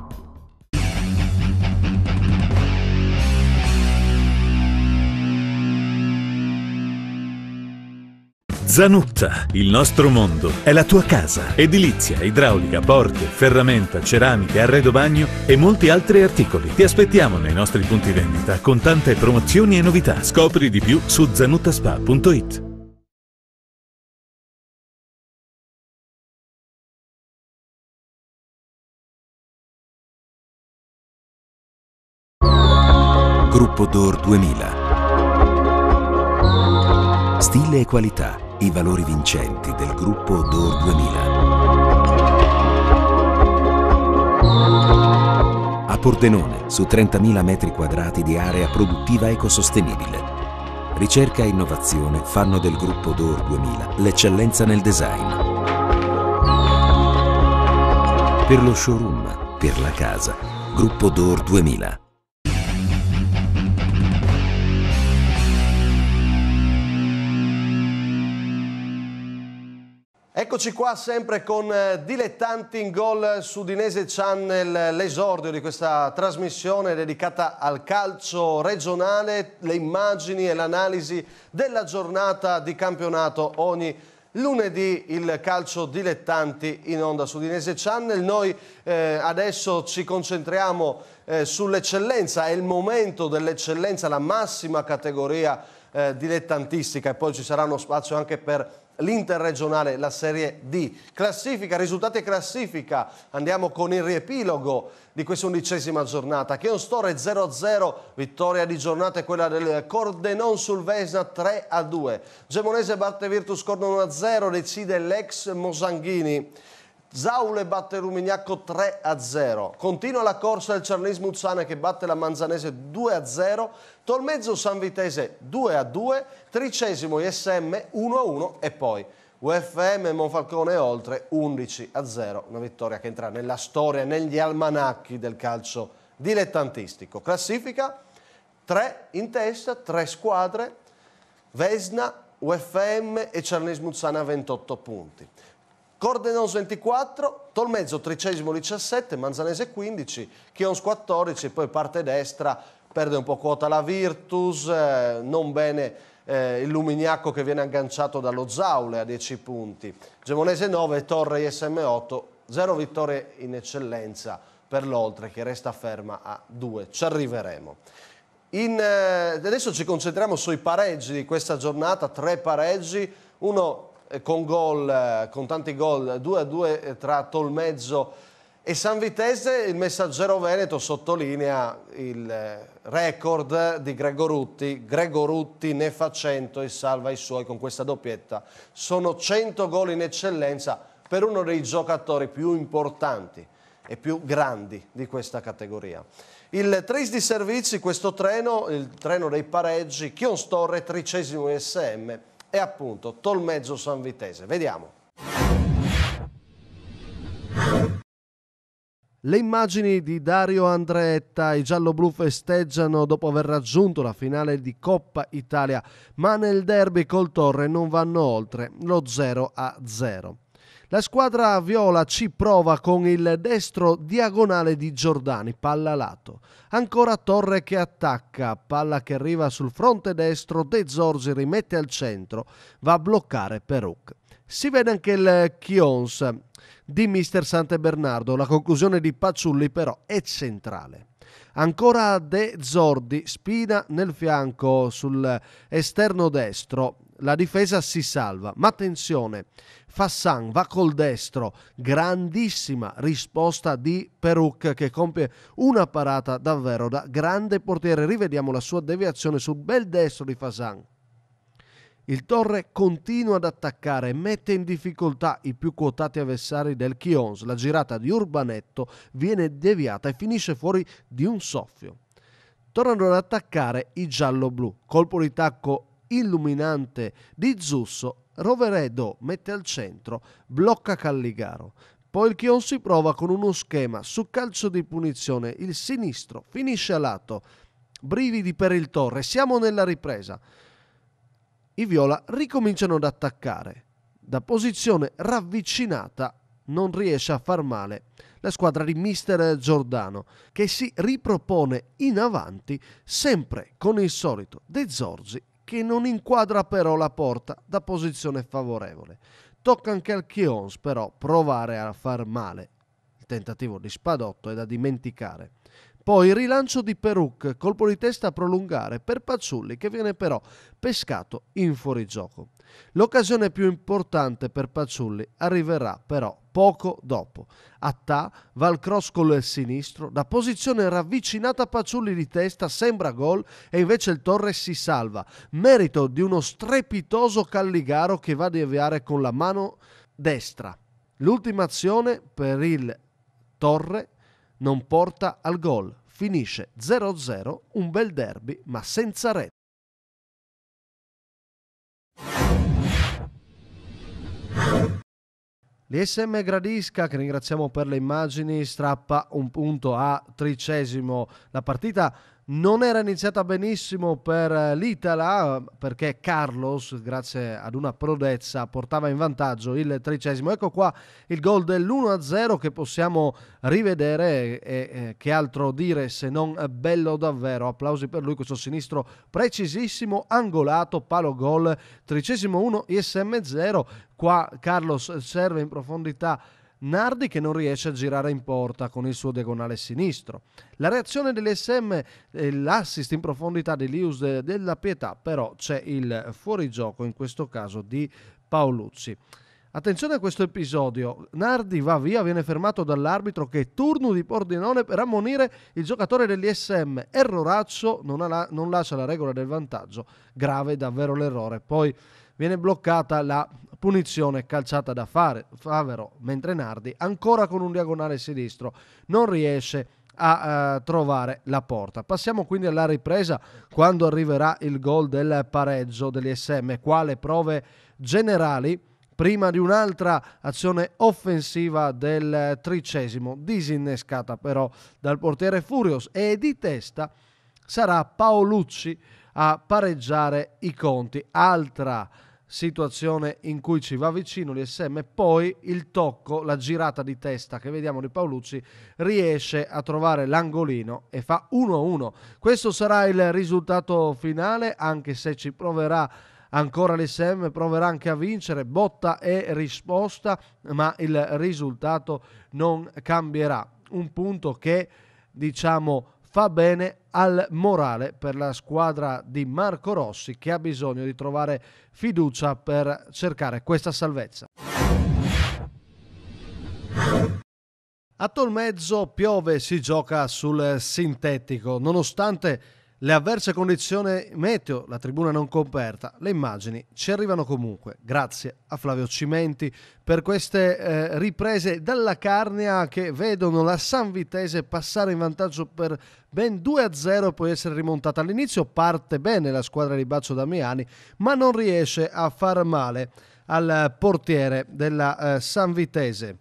D: Zanutta, il nostro mondo è la tua casa. Edilizia, idraulica, porte, ferramenta, ceramiche, arredo bagno e
C: molti altri articoli. Ti aspettiamo nei nostri punti vendita con tante promozioni e novità. Scopri
B: di più su zanuttaspa.it. Gruppo Dor 2000.
D: Stile e qualità i valori vincenti del gruppo Dor 2000. A Pordenone, su 30.000 metri quadrati di area produttiva ecosostenibile, ricerca e innovazione fanno del gruppo Dor 2000 l'eccellenza nel design. Per lo showroom, per la casa, gruppo Dor 2000.
A: Eccoci qua sempre con eh, Dilettanti in Gol Sudinese Channel, l'esordio di questa trasmissione dedicata al calcio regionale, le immagini e l'analisi della giornata di campionato ogni lunedì il calcio dilettanti in onda Sudinese Channel. Noi eh, adesso ci concentriamo eh, sull'eccellenza, è il momento dell'eccellenza, la massima categoria eh, dilettantistica e poi ci sarà uno spazio anche per l'interregionale, la Serie D. Classifica, risultati e classifica. Andiamo con il riepilogo di questa undicesima giornata. Che è un Store 0-0, vittoria di giornata è quella del Cordenon sul Vesna 3-2. Gemonese batte Virtus Cordono 1-0, decide l'ex Mosanghini. Zaule batte Rumignacco 3 a 0. Continua la corsa il Cernis Muzzana che batte la Manzanese 2 a 0. Tolmezzo San Vitese 2 a 2. Tricesimo ISM 1 a 1 e poi UFM Monfalcone oltre 11 a 0. Una vittoria che entra nella storia, negli almanacchi del calcio dilettantistico. Classifica 3 in testa, 3 squadre. Vesna, UFM e Cernis Muzzana 28 punti. Cordenos 24, Tolmezzo tredicesimo 17, Manzanese 15, Chions 14, poi parte destra, perde un po' quota la Virtus, eh, non bene eh, il Lumignacco che viene agganciato dallo Zaule a 10 punti, Gemonese 9, Torre ISM 8, 0 vittorie in eccellenza per l'Oltre che resta ferma a 2, ci arriveremo. In, eh, adesso ci concentriamo sui pareggi di questa giornata, tre pareggi, uno eh, con, gol, eh, con tanti gol, 2-2 eh, tra Tolmezzo e San Vitesse, il messaggero Veneto sottolinea il record di Gregorutti. Gregorutti ne fa 100 e salva i suoi con questa doppietta. Sono 100 gol in eccellenza per uno dei giocatori più importanti e più grandi di questa categoria. Il tris di servizi, questo treno, il treno dei pareggi, Chion Storre, tricesimo SM, è appunto Tolmezzo San Vitese. Vediamo. Le immagini di Dario Andretta, i gialloblu festeggiano dopo aver raggiunto la finale di Coppa Italia, ma nel derby col Torre non vanno oltre lo 0 a 0. La squadra viola ci prova con il destro diagonale di Giordani, palla lato. Ancora Torre che attacca, palla che arriva sul fronte destro, De Zorzi rimette al centro, va a bloccare Peruc. Si vede anche il Chions di Mister Sante Bernardo, la conclusione di Paciulli però è centrale. Ancora De Zordi, spina nel fianco sull'esterno destro, la difesa si salva, ma attenzione, Fassan va col destro, grandissima risposta di Peruc che compie una parata davvero da grande portiere. Rivediamo la sua deviazione sul bel destro di Fassan. Il Torre continua ad attaccare e mette in difficoltà i più quotati avversari del Chions. La girata di Urbanetto viene deviata e finisce fuori di un soffio. Tornano ad attaccare i giallo-blu. Colpo di tacco illuminante di Zusso Roveredo mette al centro, blocca Calligaro. Poi il Chion si prova con uno schema su calcio di punizione, il sinistro finisce a lato. Brividi per il Torre, siamo nella ripresa. I Viola ricominciano ad attaccare. Da posizione ravvicinata non riesce a far male la squadra di mister Giordano che si ripropone in avanti sempre con il solito De Zorzi che non inquadra però la porta da posizione favorevole. Tocca anche al Chions però provare a far male. Il tentativo di Spadotto è da dimenticare. Poi rilancio di Peruc, colpo di testa a prolungare per Pazzulli che viene però pescato in fuorigioco. L'occasione più importante per Pazzulli arriverà però poco dopo. Attà va al cross col sinistro, da posizione ravvicinata Pazzulli di testa sembra gol e invece il Torres si salva, merito di uno strepitoso Calligaro che va a deviare con la mano destra. L'ultima azione per il Torre non porta al gol. Finisce 0-0, un bel derby ma senza rete. L'ISM Gradisca, che ringraziamo per le immagini, strappa un punto a tricesimo. La partita non era iniziata benissimo per eh, l'Itala perché Carlos, grazie ad una prodezza, portava in vantaggio il tredicesimo. Ecco qua il gol dell'1-0 che possiamo rivedere e, e, che altro dire se non bello davvero. Applausi per lui, questo sinistro precisissimo, angolato, palo gol, tredicesimo 1, ISM 0. Qua Carlos serve in profondità Nardi che non riesce a girare in porta con il suo diagonale sinistro. La reazione dell'SM e eh, l'assist in profondità di Lius della Pietà, però c'è il fuorigioco in questo caso di Paolucci. Attenzione a questo episodio, Nardi va via, viene fermato dall'arbitro che è turno di Pordenone per ammonire il giocatore dell'ISM, erroraccio, non, la, non lascia la regola del vantaggio, grave davvero l'errore, poi viene bloccata la punizione calciata da Favero, mentre Nardi ancora con un diagonale sinistro non riesce a eh, trovare la porta. Passiamo quindi alla ripresa quando arriverà il gol del pareggio degli SM, quale prove generali prima di un'altra azione offensiva del tricesimo, disinnescata però dal portiere Furios e di testa sarà Paolucci a pareggiare i conti. Altra situazione in cui ci va vicino l'ISM e poi il tocco, la girata di testa che vediamo di Paolucci riesce a trovare l'angolino e fa 1-1. Questo sarà il risultato finale anche se ci proverà ancora l'ISM proverà anche a vincere, botta e risposta, ma il risultato non cambierà. Un punto che diciamo fa bene al morale per la squadra di Marco Rossi che ha bisogno di trovare fiducia per cercare questa salvezza. A Tolmezzo piove si gioca sul sintetico, nonostante le avverse condizioni meteo, la tribuna non coperta, le immagini ci arrivano comunque. Grazie a Flavio Cimenti per queste eh, riprese dalla Carnia che vedono la San Vitese passare in vantaggio per ben 2-0 poi essere rimontata. All'inizio parte bene la squadra di Bacio Damiani, ma non riesce a far male al portiere della eh, San Vitese.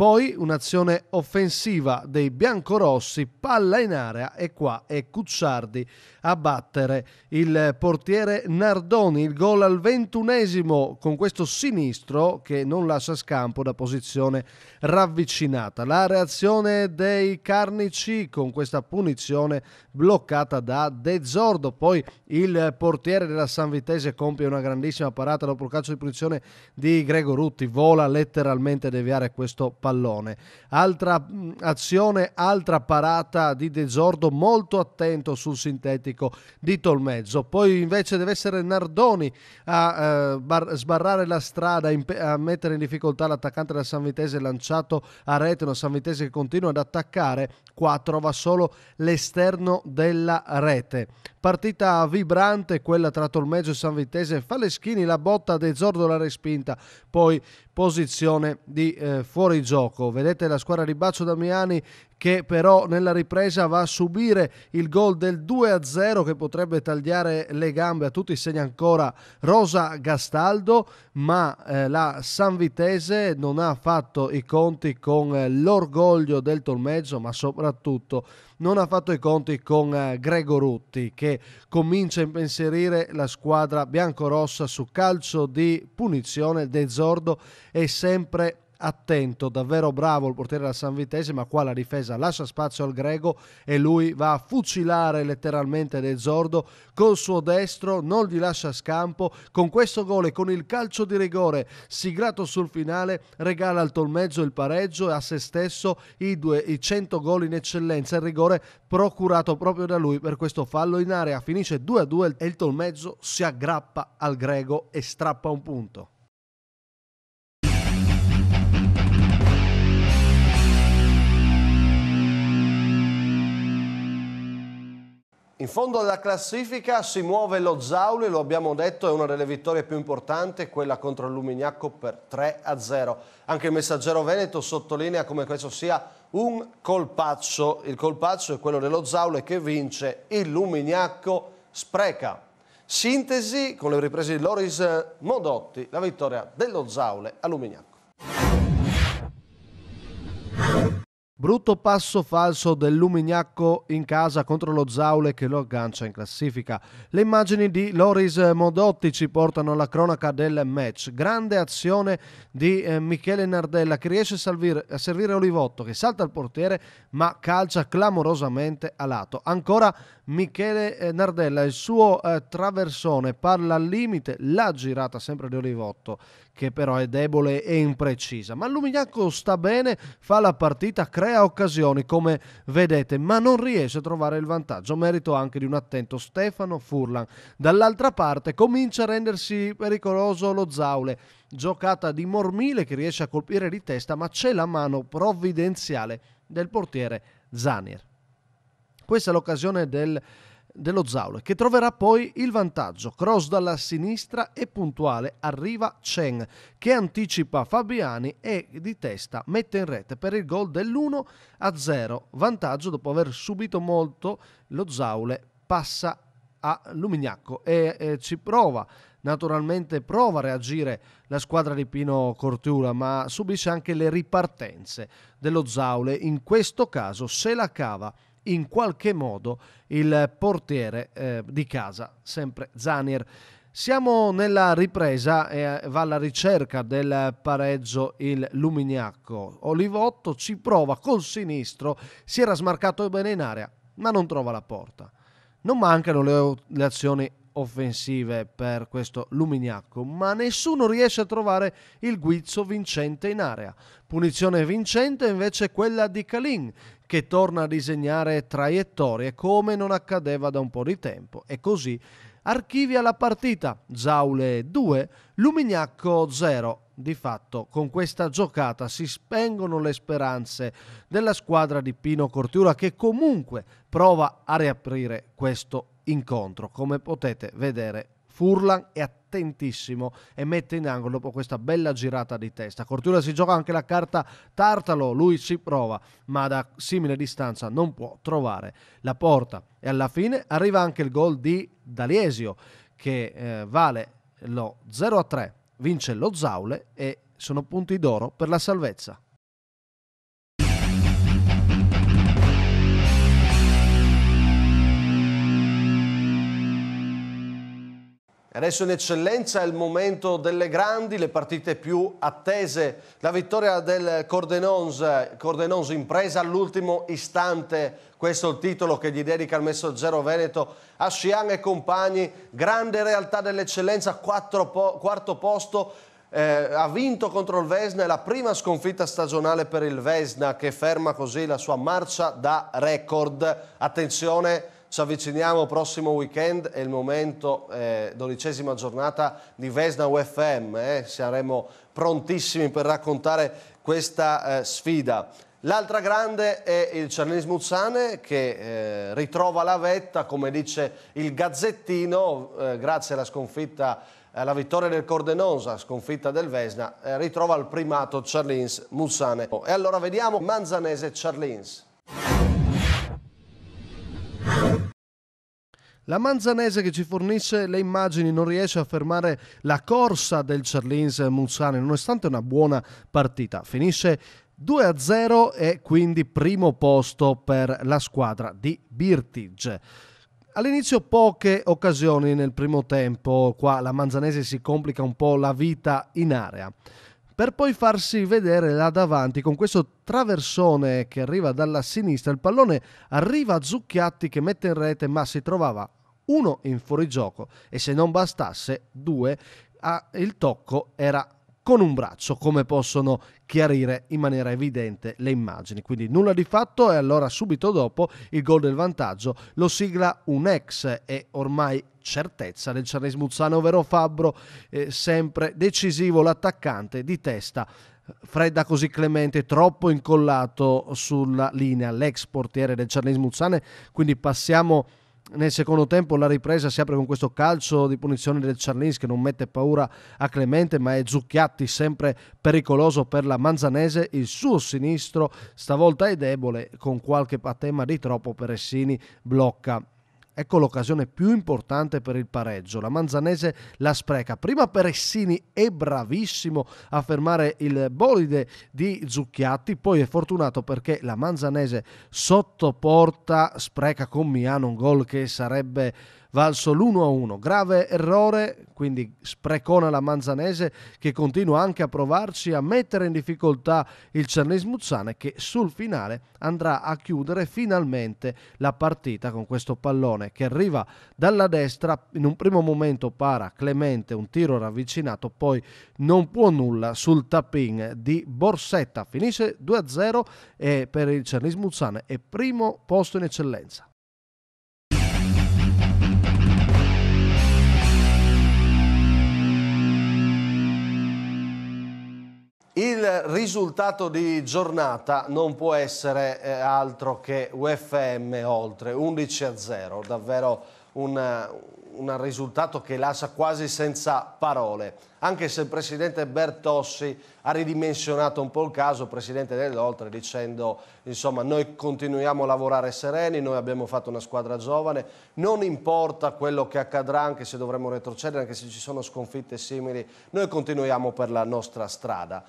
A: Poi un'azione offensiva dei biancorossi, palla in area e qua è Cucciardi a battere il portiere Nardoni. Il gol al ventunesimo con questo sinistro che non lascia scampo da posizione ravvicinata. La reazione dei carnici con questa punizione bloccata da De Zordo. Poi il portiere della San Vitese compie una grandissima parata dopo il calcio di punizione di Gregor Rutti. Vola letteralmente a deviare questo passaggio pallone. Altra azione, altra parata di De Zordo molto attento sul sintetico di Tolmezzo. Poi invece deve essere Nardoni a eh, bar- sbarrare la strada, imp- a mettere in difficoltà l'attaccante della San Vitese lanciato a rete, una San Vitese che continua ad attaccare, qua trova solo l'esterno della rete. Partita vibrante quella tra Tolmezzo e San Vitese, Faleschini la botta, De Zordo la respinta, poi posizione di eh, fuorigioco. Vedete la squadra di Baccio Damiani che però nella ripresa va a subire il gol del 2-0 che potrebbe tagliare le gambe a tutti, segna ancora Rosa Gastaldo, ma eh, la Sanvitese non ha fatto i conti con eh, l'orgoglio del tormezzo, ma soprattutto non ha fatto i conti con eh, Grego Rutti che comincia a impensierire la squadra biancorossa su calcio di punizione. Dezordo è sempre attento, davvero bravo il portiere della San Vitese, ma qua la difesa lascia spazio al Grego e lui va a fucilare letteralmente De Zordo col suo destro, non gli lascia scampo. Con questo gol e con il calcio di rigore siglato sul finale, regala al Tolmezzo il pareggio e a se stesso i, due, i 100 gol in eccellenza. Il rigore procurato proprio da lui per questo fallo in area finisce 2-2 e il Tolmezzo si aggrappa al Grego e strappa un punto. In fondo alla classifica si muove lo Zauli, lo abbiamo detto, è una delle vittorie più importanti, quella contro il Lumignacco per 3-0. Anche il messaggero Veneto sottolinea come questo sia un colpaccio. Il colpaccio è quello dello Zaule che vince il Lumignacco spreca. Sintesi con le riprese di Loris Modotti, la vittoria dello Zaule a Lumignacco. Brutto passo falso del Lumignacco in casa contro lo Zaule che lo aggancia in classifica. Le immagini di Loris Modotti ci portano alla cronaca del match. Grande azione di eh, Michele Nardella che riesce a servire, Olivotto che salta al portiere ma calcia clamorosamente a lato. Ancora Michele eh, Nardella, il suo eh, traversone parla al limite, la girata sempre di Olivotto che però è debole e imprecisa. Ma Lumignacco sta bene, fa la partita, crea occasioni come vedete, ma non riesce a trovare il vantaggio, merito anche di un attento Stefano Furlan. Dall'altra parte comincia a rendersi pericoloso lo Zaule, giocata di Mormile che riesce a colpire di testa, ma c'è la mano provvidenziale del portiere Zanier. Questa è l'occasione del dello Zaule che troverà poi il vantaggio. Cross dalla sinistra e puntuale arriva Chen che anticipa Fabiani e di testa mette in rete per il gol dell'1 a 0. Vantaggio dopo aver subito molto lo Zaule passa a Lumignacco e eh, ci prova naturalmente prova a reagire la squadra di Pino Cortiula ma subisce anche le ripartenze dello Zaule. In questo caso se la cava in qualche modo il portiere eh, di casa, sempre Zanir. Siamo nella ripresa e eh, va alla ricerca del pareggio il Lumignacco. Olivotto ci prova col sinistro, si era smarcato bene in area, ma non trova la porta. Non mancano le, le azioni offensive per questo Lumignacco, ma nessuno riesce a trovare il guizzo vincente in area. Punizione vincente invece quella di Kalin, che torna a disegnare traiettorie come non accadeva da un po' di tempo e così archivia la partita, Zaule 2, Lumignacco 0. Di fatto con questa giocata si spengono le speranze della squadra di Pino Cortiura che comunque prova a riaprire questo incontro. Come potete vedere Furlan è attentissimo e mette in angolo dopo questa bella girata di testa. Cortura si gioca anche la carta Tartalo, lui ci prova, ma da simile distanza non può trovare la porta. E alla fine arriva anche il gol di D'Aliesio che eh, vale lo 0 3, vince lo Zaule e sono punti d'oro per la salvezza. Adesso in eccellenza è il momento delle grandi, le partite più attese. La vittoria del Cordenons, Cordenons impresa all'ultimo istante. Questo è il titolo che gli dedica il Messo Zero Veneto a Scian e compagni. Grande realtà dell'eccellenza, po quarto posto. Eh, ha vinto contro il Vesna, è la prima sconfitta stagionale per il Vesna che ferma così la sua marcia da record. Attenzione ci avviciniamo prossimo weekend, è il momento, eh, dodicesima giornata di Vesna UFM, eh, saremo prontissimi per raccontare questa eh, sfida. L'altra grande è il Cernis Muzzane che eh, ritrova la vetta, come dice il Gazzettino, eh, grazie alla sconfitta, alla vittoria del Cordenosa, sconfitta del Vesna, eh, ritrova il primato Charlins Muzzane. E allora vediamo Manzanese Cerlins. La Manzanese che ci fornisce le immagini non riesce a fermare la corsa del Cerlins Muzzani, nonostante una buona partita. Finisce 2 0 e quindi primo posto per la squadra di Birtig. All'inizio poche occasioni nel primo tempo, qua la Manzanese si complica un po' la vita in area, per poi farsi vedere là davanti con questo traversone che arriva dalla sinistra, il pallone arriva a Zucchiatti che mette in rete ma si trovava uno in fuorigioco e se non bastasse, due, ah, il tocco era con un braccio, come possono chiarire in maniera evidente le immagini. Quindi nulla di fatto e allora subito dopo il gol del vantaggio lo sigla un ex e ormai certezza del Cernesmuzzano, ovvero Fabbro, eh, sempre decisivo l'attaccante di testa fredda così clemente, troppo incollato sulla linea, l'ex portiere del Cernis Muzzane, quindi passiamo nel secondo tempo la ripresa si apre con questo calcio di punizione del Charlins che non mette paura a Clemente ma è Zucchiatti sempre pericoloso per la Manzanese, il suo sinistro stavolta è debole con qualche patema di troppo Peressini blocca Ecco l'occasione più importante per il pareggio. La Manzanese la spreca. Prima Peressini è bravissimo a fermare il bolide di Zucchiatti, poi è fortunato perché la Manzanese sottoporta spreca con Miano un gol che sarebbe valso l'1-1. Grave errore, quindi sprecona la Manzanese che continua anche a provarci a mettere in difficoltà il Cernese Muzzane che sul finale andrà a chiudere finalmente la partita con questo pallone che arriva dalla destra, in un primo momento para Clemente un tiro ravvicinato, poi non può nulla sul tapping di Borsetta. Finisce 2-0 e per il Cernese Muzzane e primo posto in eccellenza. Il risultato di giornata non può essere eh, altro che UFM oltre, 11 a 0, davvero un, un risultato che lascia quasi senza parole, anche se il presidente Bertossi ha ridimensionato un po' il caso, presidente dell'Oltre, dicendo insomma noi continuiamo a lavorare sereni, noi abbiamo fatto una squadra giovane, non importa quello che accadrà, anche se dovremmo retrocedere, anche se ci sono sconfitte simili, noi continuiamo per la nostra strada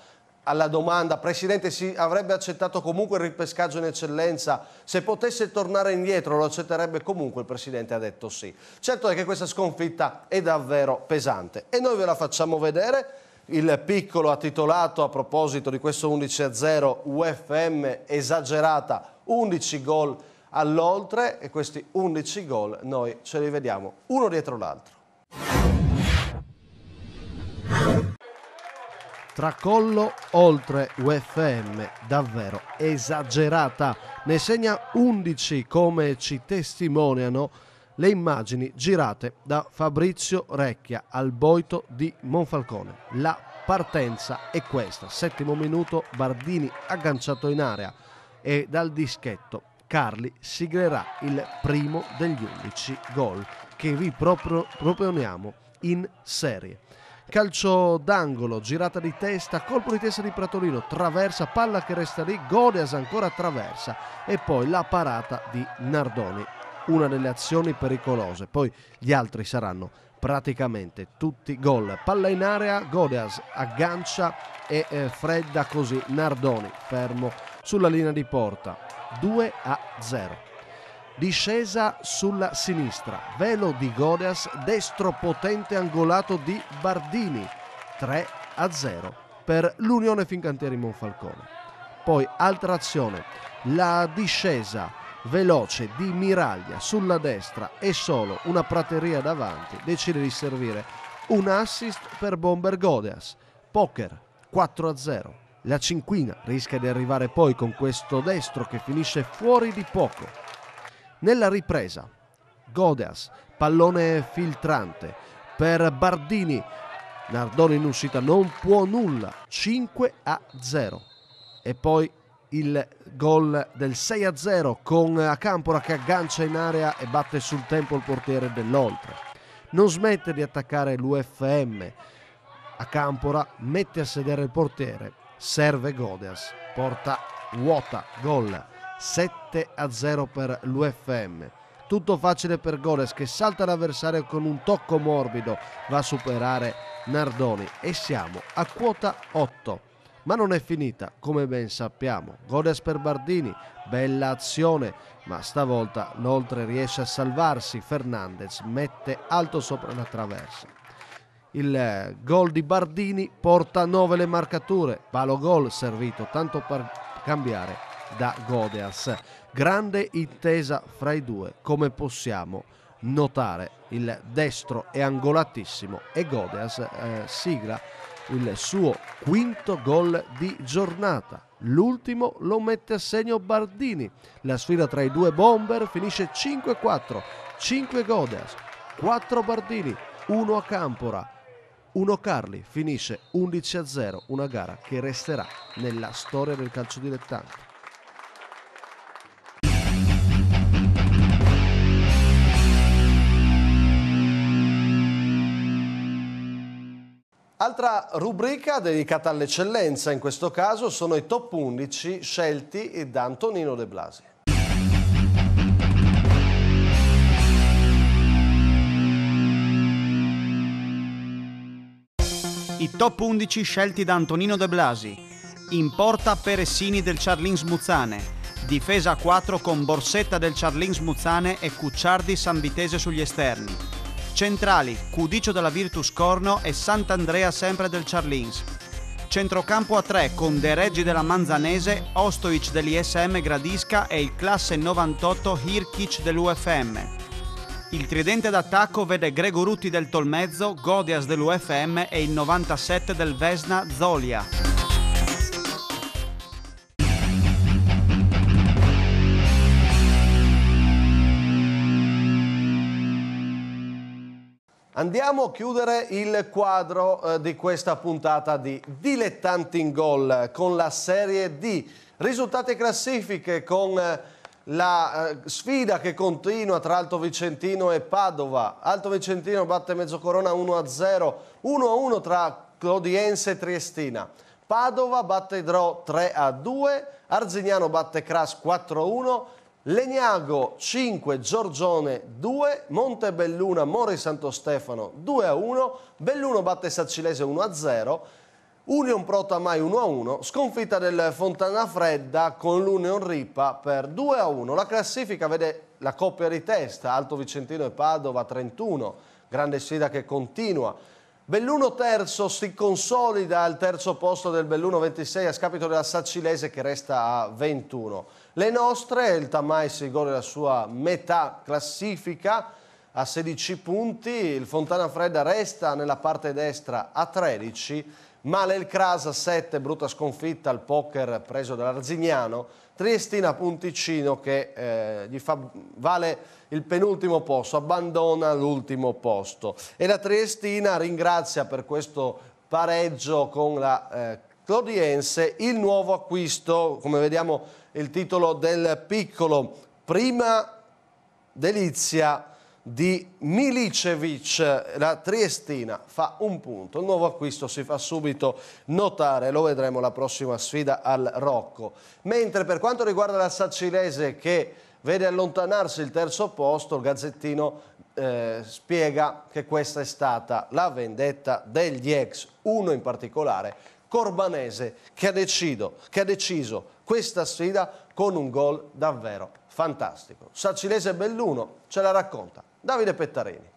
A: alla domanda, Presidente, si avrebbe accettato comunque il ripescaggio in eccellenza? Se potesse tornare indietro lo accetterebbe comunque? Il Presidente ha detto sì. Certo è che questa sconfitta è davvero pesante e noi ve la facciamo vedere. Il piccolo ha titolato a proposito di questo 11-0 UFM esagerata 11 gol all'oltre e questi 11 gol noi ce li vediamo uno dietro l'altro. Tracollo oltre UFM, davvero esagerata. Ne segna 11 come ci testimoniano le immagini girate da Fabrizio Recchia al Boito di Monfalcone. La partenza è questa, settimo minuto Bardini agganciato in area e dal dischetto Carli siglerà il primo degli 11 gol che vi proponiamo in serie calcio d'angolo, girata di testa, colpo di testa di Pratolino, traversa, palla che resta lì, Godeas ancora traversa e poi la parata di Nardoni, una delle azioni pericolose, poi gli altri saranno praticamente tutti gol, palla in area, Godeas aggancia e eh, fredda così Nardoni fermo sulla linea di porta, 2 a 0. Discesa sulla sinistra, velo di Godeas, destro potente angolato di Bardini, 3 a 0 per l'Unione Fincantieri Monfalcone. Poi altra azione, la discesa veloce di Miraglia sulla destra e solo una prateria davanti decide di servire un assist per Bomber Godeas. Poker 4 a 0. La cinquina rischia di arrivare poi con questo destro che finisce fuori di poco. Nella ripresa, Godas, pallone filtrante per Bardini. Nardone in uscita non può nulla, 5 a 0. E poi il gol del 6 a 0 con Acampora che aggancia in area e batte sul tempo il portiere dell'Oltre. Non smette di attaccare l'UFM. Acampora mette a sedere il portiere, serve Godas, porta vuota, gol 7 a 0 per l'UFM. Tutto facile per Goles che salta l'avversario con un tocco morbido, va a superare Nardoni e siamo a quota 8. Ma non è finita, come ben sappiamo. Goles per Bardini, bella azione, ma stavolta l'oltre riesce a salvarsi. Fernandez mette alto sopra la traversa. Il eh, gol di Bardini porta 9 le marcature, palo gol servito tanto per cambiare da Godeas. Grande intesa fra i due, come possiamo notare. Il destro è angolatissimo e Godeas eh, sigla il suo quinto gol di giornata. L'ultimo lo mette a segno Bardini. La sfida tra i due bomber finisce 5-4. 5 Godeas, 4 Bardini, 1 a Campora, 1 Carli. Finisce 11-0, una gara che resterà nella storia del calcio dilettante. Altra rubrica dedicata all'eccellenza, in questo caso sono i top 11 scelti da Antonino De Blasi. I top 11 scelti da Antonino De Blasi. In porta Peresini del Charlin Smuzzane. Difesa 4 con Borsetta del Charlin Smuzzane e Cucciardi San Vitese sugli esterni. Centrali, Cudicio della Virtus Corno e Sant'Andrea sempre del Charlins. Centrocampo a 3 con De Reggi della Manzanese, Ostoic dell'ISM Gradisca e il classe 98 Hirkic dell'UFM. Il tridente d'attacco vede Gregorutti del Tolmezzo, Godias dell'UFM e il 97 del Vesna Zolia. Andiamo a chiudere il quadro eh, di questa puntata di Dilettanti in Gol eh, con la Serie D. Risultati e classifiche con eh, la eh, sfida che continua tra Alto Vicentino e Padova. Alto Vicentino batte Mezzocorona 1-0, 1-1 tra Clodiense e Triestina. Padova batte Dro 3-2, Arzignano batte Cras 4-1, Legnago 5, Giorgione 2, Montebelluna, Mori Santo Stefano 2 a 1, Belluno batte Sacilese 1 a 0, Union Prota Mai 1 a 1, sconfitta del Fontana Fredda con l'Union Ripa per 2 a 1. La classifica vede la coppia di testa, Alto Vicentino e Padova 31, grande sfida che continua. Belluno terzo si consolida al terzo posto del Belluno 26 a scapito della Sacilese che resta a 21. Le nostre, il Tamai gode la sua metà classifica a 16 punti, il Fontana Fredda resta nella parte destra a 13, ma l'Elcras a 7, brutta sconfitta al poker preso dall'Arzignano, Triestina Punticino che eh, gli fa, vale il penultimo posto, abbandona l'ultimo posto e la Triestina ringrazia per questo pareggio con la eh, Clodiense il nuovo acquisto, come vediamo il titolo del piccolo. Prima delizia di Milicevic, la Triestina fa un punto, il nuovo acquisto si fa subito notare, lo vedremo la prossima sfida al Rocco. Mentre per quanto riguarda la Sacilese che vede allontanarsi il terzo posto, il Gazzettino eh, spiega che questa è stata la vendetta degli ex, uno in particolare corbanese che ha, decido, che ha deciso questa sfida con un gol davvero fantastico. Sarcinese Belluno ce la racconta Davide Pettarini.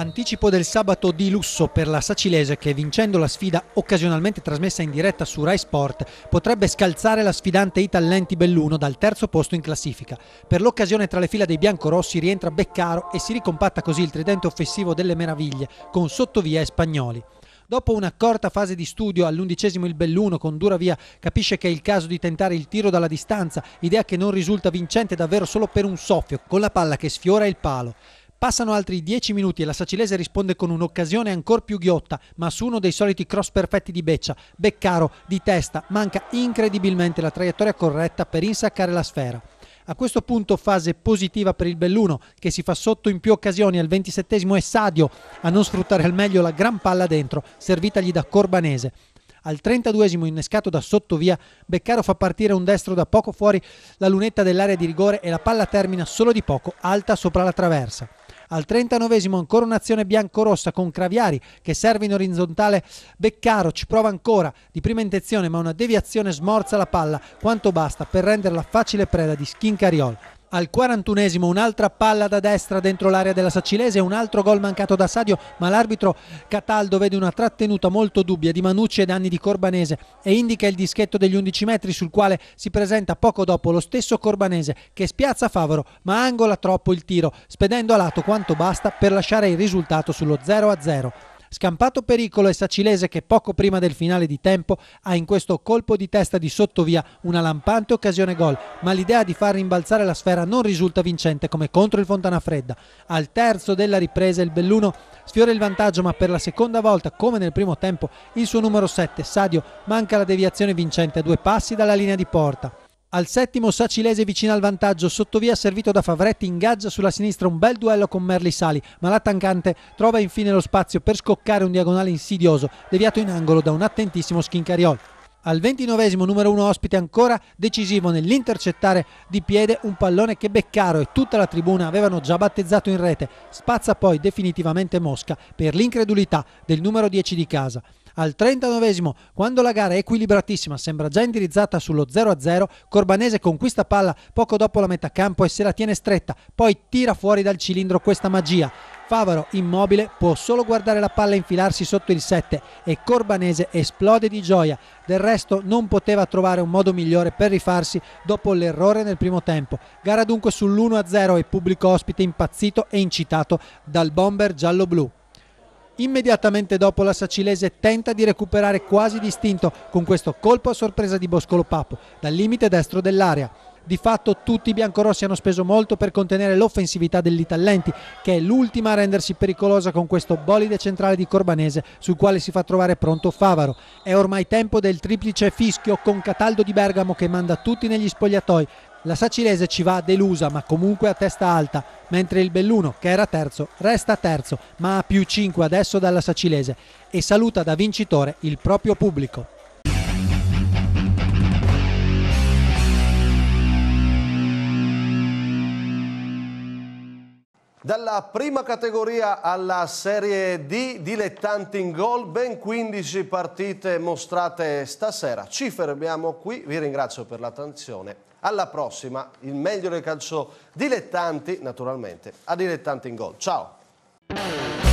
C: Anticipo del sabato di lusso per la Sacilese che vincendo la sfida occasionalmente trasmessa in diretta su Rai Sport potrebbe scalzare la sfidante i Belluno dal terzo posto in classifica. Per l'occasione tra le fila dei biancorossi rientra Beccaro e si ricompatta così il tridente offensivo delle meraviglie con Sottovia e Spagnoli. Dopo una corta fase di studio all'undicesimo il Belluno con dura via capisce che è il caso di tentare il tiro dalla distanza, idea che non risulta vincente davvero solo per un soffio, con la palla che sfiora il palo. Passano altri 10 minuti e la Sacilese risponde con un'occasione ancora più ghiotta, ma su uno dei soliti cross perfetti di Beccia. Beccaro, di testa, manca incredibilmente la traiettoria corretta per insaccare la sfera. A questo punto fase positiva per il Belluno che si fa sotto in più occasioni al 27 esimo e Sadio a non sfruttare al meglio la gran palla dentro, servitagli da Corbanese. Al 32esimo innescato da sottovia, Beccaro fa partire un destro da poco fuori la lunetta dell'area di rigore e la palla termina solo di poco, alta sopra la traversa. Al 39esimo ancora un'azione biancorossa con Craviari che serve in orizzontale Beccaro, ci prova ancora di prima intenzione ma una deviazione smorza la palla quanto basta per renderla facile preda di Schincariol. Al 41esimo un'altra palla da destra dentro l'area della Saccilese, un altro gol mancato da Sadio, ma l'arbitro Cataldo vede una trattenuta molto dubbia di Manucci e danni di Corbanese e indica il dischetto degli 11 metri sul quale si presenta poco dopo lo stesso Corbanese che spiazza Favaro ma angola troppo il tiro, spedendo a lato quanto basta per lasciare il risultato sullo 0-0. Scampato pericolo è Sacilese che poco prima del finale di tempo ha in questo colpo di testa di sottovia una lampante occasione gol, ma l'idea di far rimbalzare la sfera non risulta vincente come contro il Fontana Fredda. Al terzo della ripresa il Belluno sfiora il vantaggio ma per la seconda volta come nel primo tempo il suo numero 7 Sadio manca la deviazione vincente a due passi dalla linea di porta. Al settimo Sacilese vicina al vantaggio, sottovia servito da Favretti ingaggia sulla sinistra un bel duello con Merli Sali, ma l'attancante trova infine lo spazio per scoccare un diagonale insidioso, deviato in angolo da un attentissimo Schincariol. Al ventinovesimo numero 1 ospite ancora decisivo nell'intercettare di piede un pallone che Beccaro e tutta la tribuna avevano già battezzato in rete. Spazza poi definitivamente Mosca per l'incredulità del numero 10 di casa. Al 39 quando la gara è equilibratissima, sembra già indirizzata sullo 0-0, Corbanese conquista palla poco dopo la metà campo e se la tiene stretta, poi tira fuori dal cilindro questa magia. Favaro immobile può solo guardare la palla infilarsi sotto il 7 e Corbanese esplode di gioia. Del resto non poteva trovare un modo migliore per rifarsi dopo l'errore nel primo tempo. Gara dunque sull'1-0 e pubblico ospite impazzito e incitato dal bomber giallo-blu. Immediatamente dopo la Sacilese tenta di recuperare quasi distinto con questo colpo a sorpresa di Boscolo Papo dal limite destro dell'area. Di fatto tutti i biancorossi hanno speso molto per contenere l'offensività dell'Italenti che è l'ultima a rendersi pericolosa con questo bolide centrale di Corbanese, sul quale si fa trovare pronto Favaro. È ormai tempo del triplice fischio con Cataldo di Bergamo che manda tutti negli spogliatoi. La Sacilese ci va delusa ma comunque a testa alta, mentre il Belluno, che era terzo, resta terzo ma ha più 5 adesso dalla Sacilese e saluta da vincitore il proprio pubblico.
A: Dalla prima categoria alla Serie D, dilettanti in gol, ben 15 partite mostrate stasera. Ci fermiamo qui, vi ringrazio per l'attenzione. Alla prossima, il meglio del calcio dilettanti, naturalmente, a dilettanti in gol. Ciao!